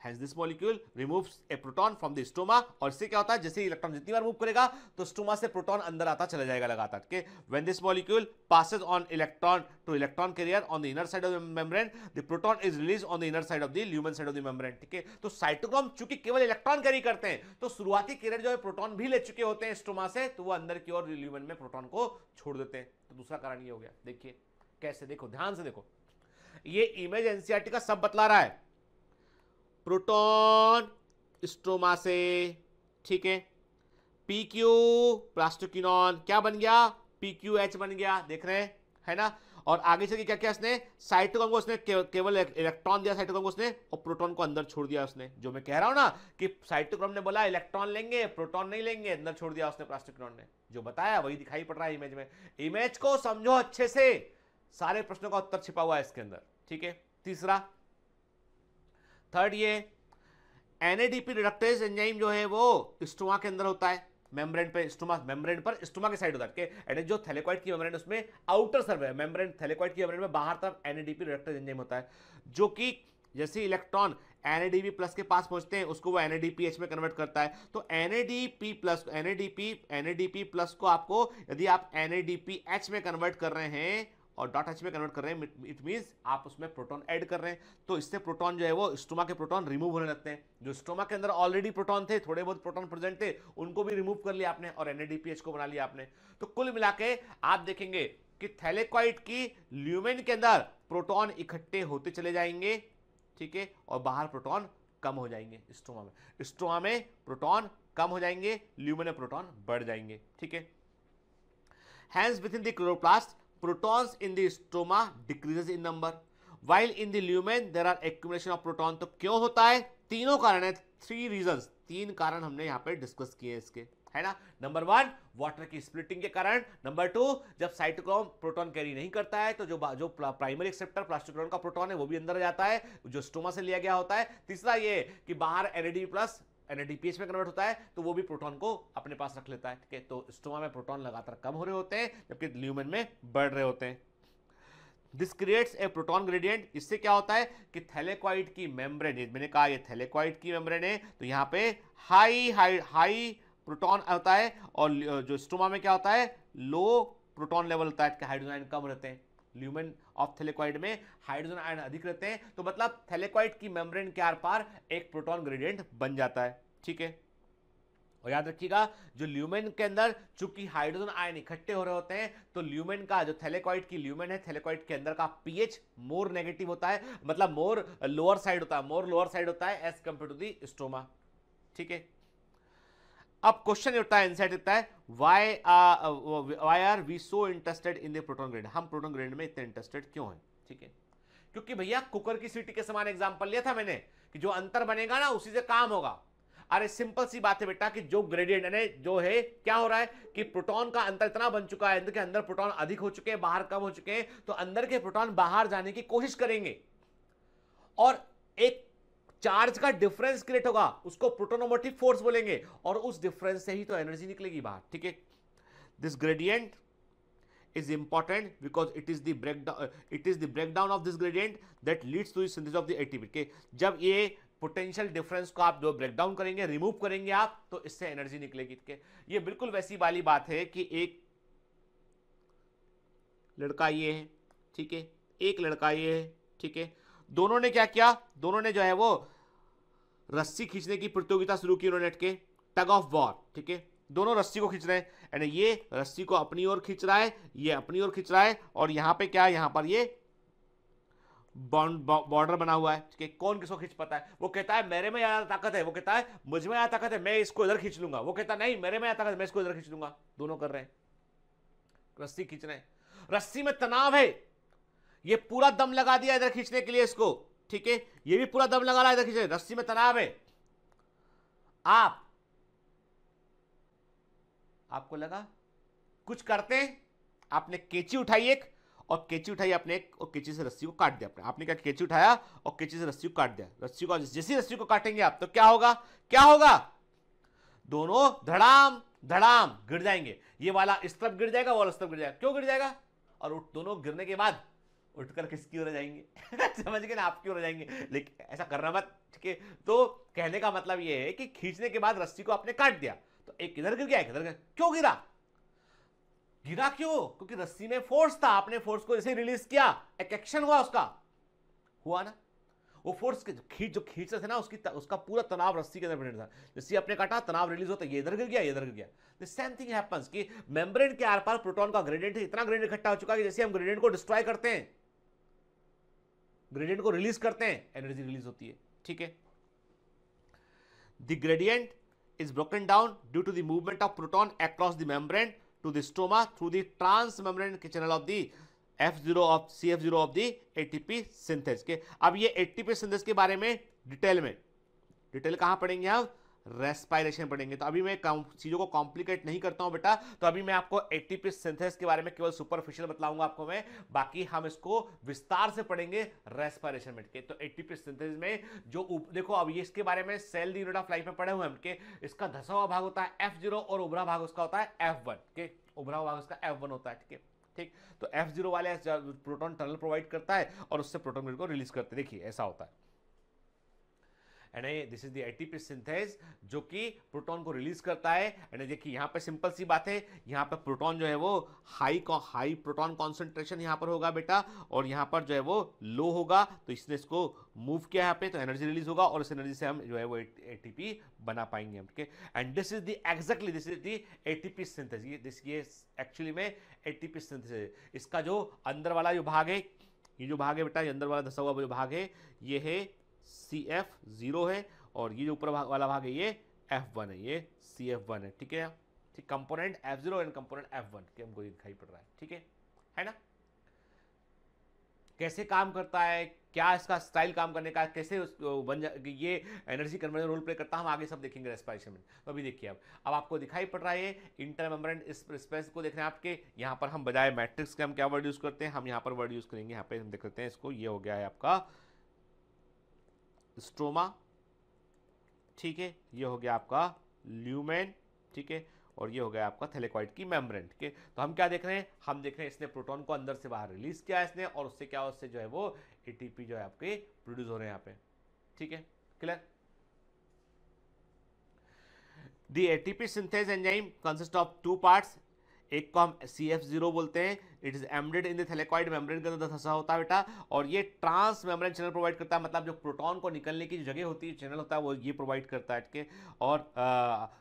has this molecule remove a proton from the stoma और इससे क्या होता है जैसे इलेक्ट्रॉन जितनी बार मूव करेगा तो स्टोमा से प्रोटॉन अंदर आता चला जाएगा लगातार के when this molecule passes on electron to electron carrier on the inner side of the membrane the proton is release on the inner side of the lumen side of the membrane ठीक है तो cytochrome चूंकि केवल electron carry करते हैं तो शुरुआती career जो है प्रोटॉन भी ले चुके होते हैं स्टोमा से तो वो अंदर की ओर ल्यूमन में प्रोटॉन को छोड़ देते हैं तो दूसरा कारण ये हो गया देखिए कैसे देखो ध्यान से देखो ये इमेज एनसीआरटी e का सब बतला रहा है प्रोटोन स्ट्रोमा से ठीक है पी क्यू प्लास्टोकिनॉन क्या बन गया पी क्यू एच बन गया देख रहे हैं है ना और आगे चल के क्या क्या उसने साइटोकॉम को उसने केवल इलेक्ट्रॉन दिया साइटोकॉम को उसने और प्रोटॉन को अंदर छोड़ दिया उसने जो मैं कह रहा हूं ना कि साइटोक्रॉम ने बोला इलेक्ट्रॉन लेंगे प्रोटॉन नहीं लेंगे अंदर छोड़ दिया उसने प्लास्टिक्रॉन ने जो बताया वही दिखाई पड़ रहा है इमेज में इमेज को समझो अच्छे से सारे प्रश्नों का उत्तर छिपा हुआ है इसके अंदर ठीक है तीसरा थर्ड ये एन रिडक्टेज एंजाइम जो है वो स्टोमा के अंदर होता है मेम्ब्रेन पे स्टोमा मेम्ब्रेन पर स्टोमा के साइड उधर के एंड जो थैलेक्वाइड की मेम्ब्रेन उसमें आउटर सर्वे मेम्ब्रेन थैलेक्वाइड की मेम्ब्रेन में बाहर तरफ एनएडीपी रिडक्टेज एंजाइम होता है जो कि जैसे इलेक्ट्रॉन एनएडीपी प्लस के पास पहुंचते हैं उसको वो एनएडीपीएच में कन्वर्ट करता है तो NADP plus NADP NADP plus को आपको यदि आप एनएडीपीएच में कन्वर्ट कर रहे हैं और डॉट एच में कन्वर्ट कर रहे हैं इट मीन्स आप उसमें प्रोटॉन ऐड कर रहे हैं तो इससे प्रोटॉन जो है वो स्टोमा के प्रोटॉन रिमूव होने लगते हैं जो स्टोमा के अंदर ऑलरेडी प्रोटॉन थे थोड़े बहुत प्रोटॉन प्रेजेंट थे उनको भी रिमूव कर लिया आपने और एनएडीपीएच को बना लिया आपने तो कुल मिला के आप देखेंगे कि थैलेक्वाइट की ल्यूमेन के अंदर प्रोटॉन इकट्ठे होते चले जाएंगे ठीक है और बाहर प्रोटॉन कम हो जाएंगे स्टोमा में स्टोमा में प्रोटॉन कम हो जाएंगे ल्यूमेन में प्रोटॉन बढ़ जाएंगे ठीक है hence within the chloroplast protons in the stroma decreases in number while in the lumen there are accumulation of proton तो क्यों होता है तीनों कारण है थ्री रीजंस तीन कारण हमने यहाँ पे डिस्कस किए इसके है ना नंबर वन वाटर की स्प्लिटिंग के कारण नंबर टू जब साइटोक्रोम प्रोटॉन कैरी नहीं करता है तो जो जो प्राइमरी एक्सेप्टर प्लास्टिक्रोन का प्रोटॉन है वो भी अंदर जाता है जो स्टोमा से लिया गया होता है तीसरा ये कि बाहर एनएडी प्लस एनएडीपीएच में कन्वर्ट होता है तो वो भी प्रोटॉन को अपने पास रख लेता है ठीक है तो स्टोमा में प्रोटॉन लगातार कम हो रहे होते हैं जबकि ल्यूमन में बढ़ रहे होते हैं this creates a proton gradient इससे क्या होता है कि थैलेक्वाइड की मेम्ब्रेन मैंने कहा ये थैलेक्वाइड की मेम्ब्रेन है तो यहाँ पे हाई हाई हाई प्रोटॉन होता है और जो स्टोमा में क्या होता है लो प्रोटॉन लेवल होता है हाइड्रोजन तो कम रहते हैं ल्यूमेन ऑफ थेलेक्वाइड में हाइड्रोजन आयन अधिक रहते हैं तो मतलब थेलेक्वाइड की मेम्ब्रेन के आर पार एक प्रोटॉन ग्रेडियंट बन जाता है ठीक है और याद रखिएगा जो ल्यूमेन के अंदर चूंकि हाइड्रोजन आयन इकट्ठे हो रहे होते हैं तो ल्यूमेन का जो थैलेकॉइड की ल्यूमेन है थैलेकॉइड के अंदर का पीएच मोर नेगेटिव होता है मतलब मोर लोअर साइड होता है मोर लोअर साइड होता है as compare to the stoma ठीक है अब क्वेश्चन ये उठता है इनसाइड दिखता है why why are we so interested in the proton grad हम प्रोटोन ग्रेड में इतने इंटरेस्टेड क्यों हैं ठीक है क्योंकि भैया कुकर की सीटी के समान एग्जाम्पल लिया था मैंने कि जो अंतर बनेगा ना उसी से काम होगा अरे सिंपल सी बात है बेटा कि जो ग्रेडियंट है जो है क्या हो रहा है कि प्रोटॉन का अंतर इतना बन चुका है इनके अंदर प्रोटॉन अधिक हो चुके हैं बाहर कम हो चुके हैं तो अंदर के प्रोटॉन बाहर जाने की कोशिश करेंगे और एक चार्ज का डिफरेंस क्रिएट होगा उसको प्रोटोनोमोटिव फोर्स बोलेंगे और उस डिफरेंस से ही तो एनर्जी निकलेगी बाहर ठीक है this gradient is important because it is the breakdown uh, it is the breakdown of this gradient that leads to the synthesis of the ATP के जब ये पोटेंशियल डिफरेंस को आप जो ब्रेकडाउन करेंगे रिमूव करेंगे आप तो इससे एनर्जी निकलेगी है ये बिल्कुल वैसी वाली बात है कि एक लड़का ये है ठीक है एक लड़का ये है ठीक है दोनों ने क्या किया दोनों ने जो है वो रस्सी खींचने की प्रतियोगिता शुरू की उन्होंने के टग ऑफ वॉर ठीक है दोनों रस्सी को खींच रहे हैं एंड ये रस्सी को अपनी ओर खींच रहा है ये अपनी ओर खींच रहा है और यहां पे क्या है पर ये बॉर्डर बना हुआ है है कौन किसको खींच पाता है वो कहता है मेरे में ज़्यादा ताकत है वो कहता है मुझ में ज़्यादा ताकत है मैं इसको इधर खींच लूंगा वो कहता है नहीं मेरे में ताकत है मैं इसको इधर खींच लूंगा दोनों कर रहे हैं रस्सी खींच रहे हैं रस्सी में तनाव है ये पूरा दम लगा दिया इधर खींचने के लिए इसको ठीक है ये भी पूरा दम लगा रहा है देखिए रस्सी में तनाव है आप आपको लगा कुछ करते हैं आपने केची उठाई एक और केची उठाई आपने एक और केची से रस्सी को काट दिया आपने आपने क्या केची उठाया और केची से रस्सी को काट दिया रस्सी को जैसी रस्सी को काटेंगे आप तो क्या होगा क्या होगा दोनों धड़ाम धड़ाम गिर जाएंगे ये वाला इस तरफ गिर जाएगा वो वाला इस तरफ गिर जाएगा क्यों गिर जाएगा और दोनों गिरने के बाद उठकर किसकी ओर जाएंगे <laughs> समझ गए ना आपकी ओर जाएंगे लेकिन ऐसा करना मत ठीक है तो कहने का मतलब ये है कि खींचने के बाद रस्सी को आपने काट दिया तो एक इधर गिर गया एक इधर गिर क्यों गिरा गिरा क्यों क्योंकि रस्सी में फोर्स था आपने फोर्स को जैसे रिलीज किया एक एक्शन हुआ उसका हुआ ना वो फोर्स के खींच जो खींच रहे थे ना उसकी उसका पूरा तनाव रस्सी के अंदर बने था जैसे आपने काटा तनाव रिलीज होता ये इधर गिर गया ये इधर गिर गया द सेम थिंग हैपेंस कि मेम्ब्रेन के आर पार प्रोटॉन का ग्रेडियंट इतना ग्रेडियंट इकट्ठा हो चुका है कि जैसे हम ग्रेडियंट को डिस्ट्रॉय करते हैं ग्रेडियंट को रिलीज करते हैं एनर्जी रिलीज होती है ठीक है the gradient is broken down due to the movement of proton across the membrane to the stoma through the trans membrane के channel of the F zero of C F zero of the ATP synthase के अब ये ATP synthase के बारे में detail में detail कहां पढ़ेंगे हम हाँ? रेस्पायरेशन पढ़ेंगे तो अभी मैं चीज़ों को कॉम्प्लिकेट नहीं करता हूं बेटा तो अभी मैं आपको एटीपी सिंथेसिस के बारे में केवल सुपरफिशियल बताऊंगा आपको मैं बाकी हम इसको विस्तार से पढ़ेंगे रेस्पायरेशन में के तो एटीपी सिंथेसिस में जो देखो अब ये इसके बारे में सेल दी ऑफ लाइफ में पढ़े हुए हम के इसका धसा हुआ भाग होता है एफ जीरो और उभरा भाग उसका होता है एफ वन के उभरा हुआ भाग उसका एफ वन होता है ठीक है ठीक तो एफ जीरो वाले प्रोटोन टनल प्रोवाइड करता है और उससे प्रोटोन को रिलीज करते देखिए ऐसा होता है and this is the ATP synthase जो कि प्रोटॉन को रिलीज करता है एंड देखिए यहाँ पर सिंपल सी बात है यहाँ पर प्रोटॉन जो है वो हाई हाई प्रोटॉन कॉन्सेंट्रेशन यहाँ पर होगा बेटा और यहाँ पर जो है वो लो होगा तो इसने इसको मूव किया यहाँ पे तो एनर्जी रिलीज होगा और इस एनर्जी से हम जो है वो ए बना पाएंगे हम ठीक है and this is the exactly this is the ATP synthase ये दिस ये एक्चुअली में एटीपी सिंथेसिस इसका जो अंदर वाला जो भाग है ये जो भाग है बेटा ये अंदर वाला दसा हुआ जो भाग है ये है सी एफ ज़ीरो है और ये जो ऊपर भाग वाला भाग है ये एफ वन है ये सी एफ वन है ठीक है ठीक component F zero and component F one के हमको दिखाई पड़ रहा है ठीक है है ना कैसे काम करता है क्या इसका स्टाइल काम करने का कैसे बन जा ये एनर्जी कन्वर्जन रोल प्ले करता है हम आगे सब देखेंगे रेस्पायरेशन में तो अभी देखिए अब अब आपको दिखाई पड़ रहा है इंटर मेम्ब्रेन स्पेस को देख रहे हैं आपके यहाँ पर हम बजाय मैट्रिक्स के हम क्या वर्ड यूज़ करते हैं हम यहाँ पर वर्ड यूज़ करेंगे यहाँ पे हम देख लेते हैं इसको ये हो गया है आपका स्ट्रोमा ठीक है ये हो गया आपका ल्यूमेन ठीक है और ये हो गया आपका थैलेकॉइड की मेम्ब्रेन ठीक है तो हम क्या देख रहे हैं हम देख रहे हैं इसने प्रोटॉन को अंदर से बाहर रिलीज किया है इसने और उससे क्या उससे जो है वो एटीपी जो है आपके प्रोड्यूस हो रहे हैं यहाँ पे ठीक है clear The ATP synthase enzyme consists of two parts, एक को हम सी एफ जीरो बोलते हैं it is embedded in thylakoid thylakoid membrane के अंदर धसा होता है बेटा और ये ट्रांस मेम्ब्रेन चैनल प्रोवाइड करता है मतलब जो प्रोटॉन को निकलने की जगह होती है चैनल होता है वो ये प्रोवाइड करता है है और फैसले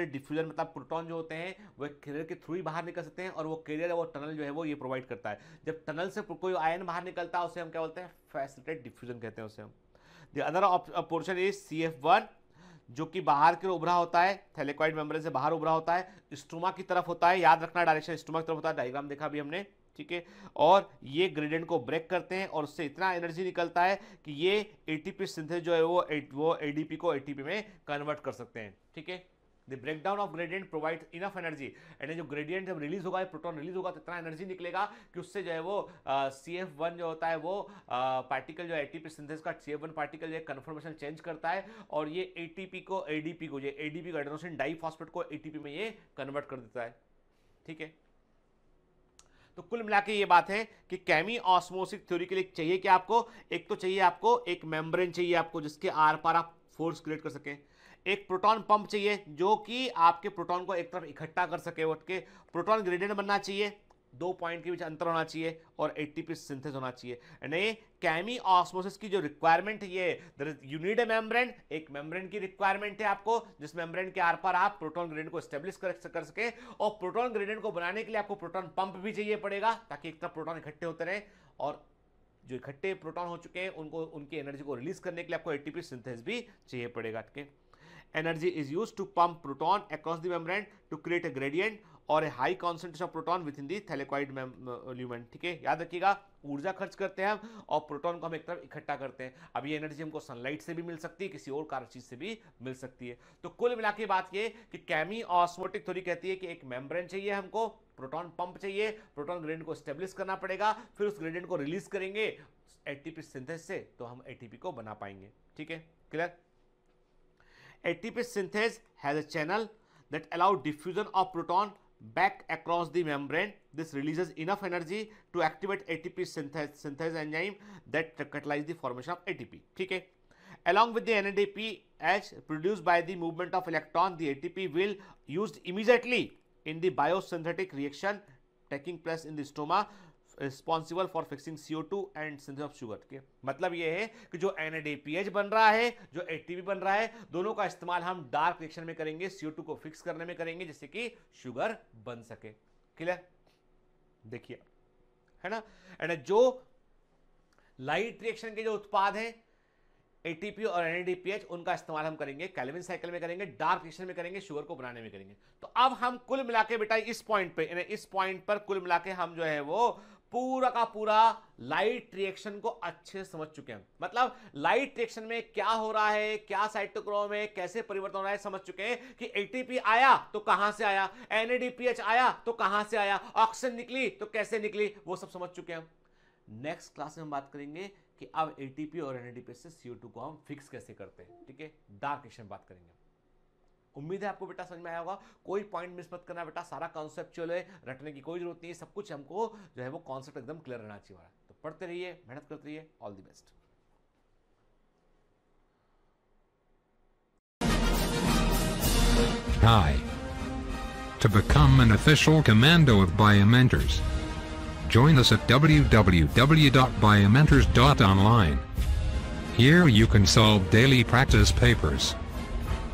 फैसलेट डिफ्यूजन मतलब प्रोटॉन जो होते हैं वह कैरियर के थ्रू ही बाहर निकल सकते हैं और वो कैरियर वो टनल जो है वो ये प्रोवाइड करता है जब टनल से कोई आयन बाहर निकलता है उसे हम क्या बोलते हैं फैसलेटेड डिफ्यूजन कहते हैं उसे हम the other portion is C F one जो कि बाहर के उभरा होता है थैलेक्वाइड मेम्ब्रेन से बाहर उभरा होता है स्टोमा की तरफ होता है याद रखना डायरेक्शन स्टोमा की तरफ होता है डायग्राम देखा भी हमने ठीक है और ये ग्रेडेंट को ब्रेक करते हैं और उससे इतना एनर्जी निकलता है कि ये एटीपी सिंथे जो है वो वो एडीपी को एटीपी में कन्वर्ट कर सकते हैं ठीक है the breakdown of gradient provide enough energy यानी जो ग्रेडियंट जब रिलीज होगा प्रोटोन रिलीज होगा तो इतना एनर्जी निकलेगा कि उससे जो है वो सी एफ वन जो होता है वो पार्टिकल जो टी पी सिंथेस का सी एफ वन पार्टिकल जो है कन्फर्मेशन चेंज करता है और ये ए को ए को ये ए डी को डाई फॉस्फेट को ए में ये कन्वर्ट कर देता है ठीक है तो कुल मिला के ये बात है कि कैमी ऑस्मोसिक थ्योरी के लिए चाहिए क्या आपको एक तो चाहिए आपको एक मेम्ब्रेन चाहिए आपको जिसके आर पार आप फोर्स क्रिएट कर सकें एक प्रोटॉन पंप चाहिए जो कि आपके प्रोटॉन को एक तरफ इकट्ठा कर सके उठ के प्रोटॉन ग्रेडियंट बनना चाहिए दो पॉइंट के बीच अंतर होना चाहिए और एटीपी सिंथेसिस होना चाहिए यानी कैमी ऑस्मोसिस की जो रिक्वायरमेंट है ये यू नीड ए मेम्ब्रेन एक मेम्ब्रेन की रिक्वायरमेंट है आपको जिस मेम्ब्रेन के आर पार आप प्रोटॉन ग्रेडियंट को स्टेब्लिश कर, कर सके और प्रोटॉन ग्रेडियंट को बनाने के लिए आपको प्रोटॉन पंप भी चाहिए पड़ेगा ताकि एक तरफ प्रोटॉन इकट्ठे होते रहे और जो इकट्ठे प्रोटॉन हो चुके हैं उनको उनकी एनर्जी को रिलीज करने के लिए आपको एटीपी सिंथेस भी चाहिए पड़ेगा ठीक है energy is used to pump proton across the membrane to create a gradient और a high concentration of proton within the thylakoid lumen ठीक है याद रखिएगा ऊर्जा खर्च करते हैं हम और प्रोटॉन को हम एक तरफ इकट्ठा करते हैं अब ये एनर्जी हमको सनलाइट से भी मिल सकती है किसी और कारण चीज से भी मिल सकती है तो कुल मिला के बात ये कि कैमी ऑस्मोटिक थोड़ी कहती है कि एक मेम्ब्रेन चाहिए हमको प्रोटॉन पंप चाहिए प्रोटॉन ग्रेडियंट को स्टेब्लिश करना पड़ेगा फिर उस ग्रेडियंट को रिलीज करेंगे एटीपी सिंथेसिस से तो हम एटीपी को बना पाएंगे ठीक है clear ATP synthase has a channel that allow diffusion of proton back across the membrane. This releases enough energy to activate ATP synthase, synthase enzyme that catalyze the formation of ATP. Okay? Along with the NADPH produced by the movement of electron, the ATP will used immediately in the biosynthetic reaction taking place in the stoma responsible for fixing CO two and synthesis of sugar के मतलब ये है कि जो N बन रहा है जो एटीपी बन रहा है दोनों का इस्तेमाल हम डार्क रिएक्शन में करेंगे सीओ टू को फिक्स करने में करेंगे जिससे कि शुगर बन सके क्लियर देखिए है ना एंड जो लाइट रिएक्शन के जो उत्पाद हैं एटीपी और एनएडीपीएच उनका इस्तेमाल हम करेंगे कैलविन साइकिल में करेंगे डार्क रिएक्शन में करेंगे शुगर को बनाने में करेंगे तो अब हम कुल मिला के बेटा इस पॉइंट पे इस पॉइंट पर कुल मिला के हम जो है वो पूरा का पूरा लाइट रिएक्शन को अच्छे से समझ चुके हैं मतलब लाइट रिएक्शन में क्या हो रहा है क्या साइटोक्रोम है कैसे परिवर्तन हो रहा है समझ चुके हैं कि एटीपी आया तो कहां से आया एनएडीपीएच आया तो कहां से आया ऑक्सीजन निकली तो कैसे निकली वो सब समझ चुके हैं नेक्स्ट क्लास में हम बात करेंगे कि अब एटीपी और एनएडीपीएच से सीओ को हम फिक्स कैसे करते हैं ठीक है डार्क रिएक्शन बात करेंगे उम्मीद है आपको बेटा समझ में आया होगा कोई पॉइंट मिस मत करना बेटा सारा कॉन्सेप्चुअल है रटने की कोई जरूरत नहीं है सब कुछ हमको जो है वो कॉन्सेप्ट एकदम क्लियर रहना चाहिए हमारा तो पढ़ते रहिए मेहनत करते रहिए all the best Hi. To become an official commando of Biomentors, join us at www.biomentors.online. Here you can solve daily practice papers.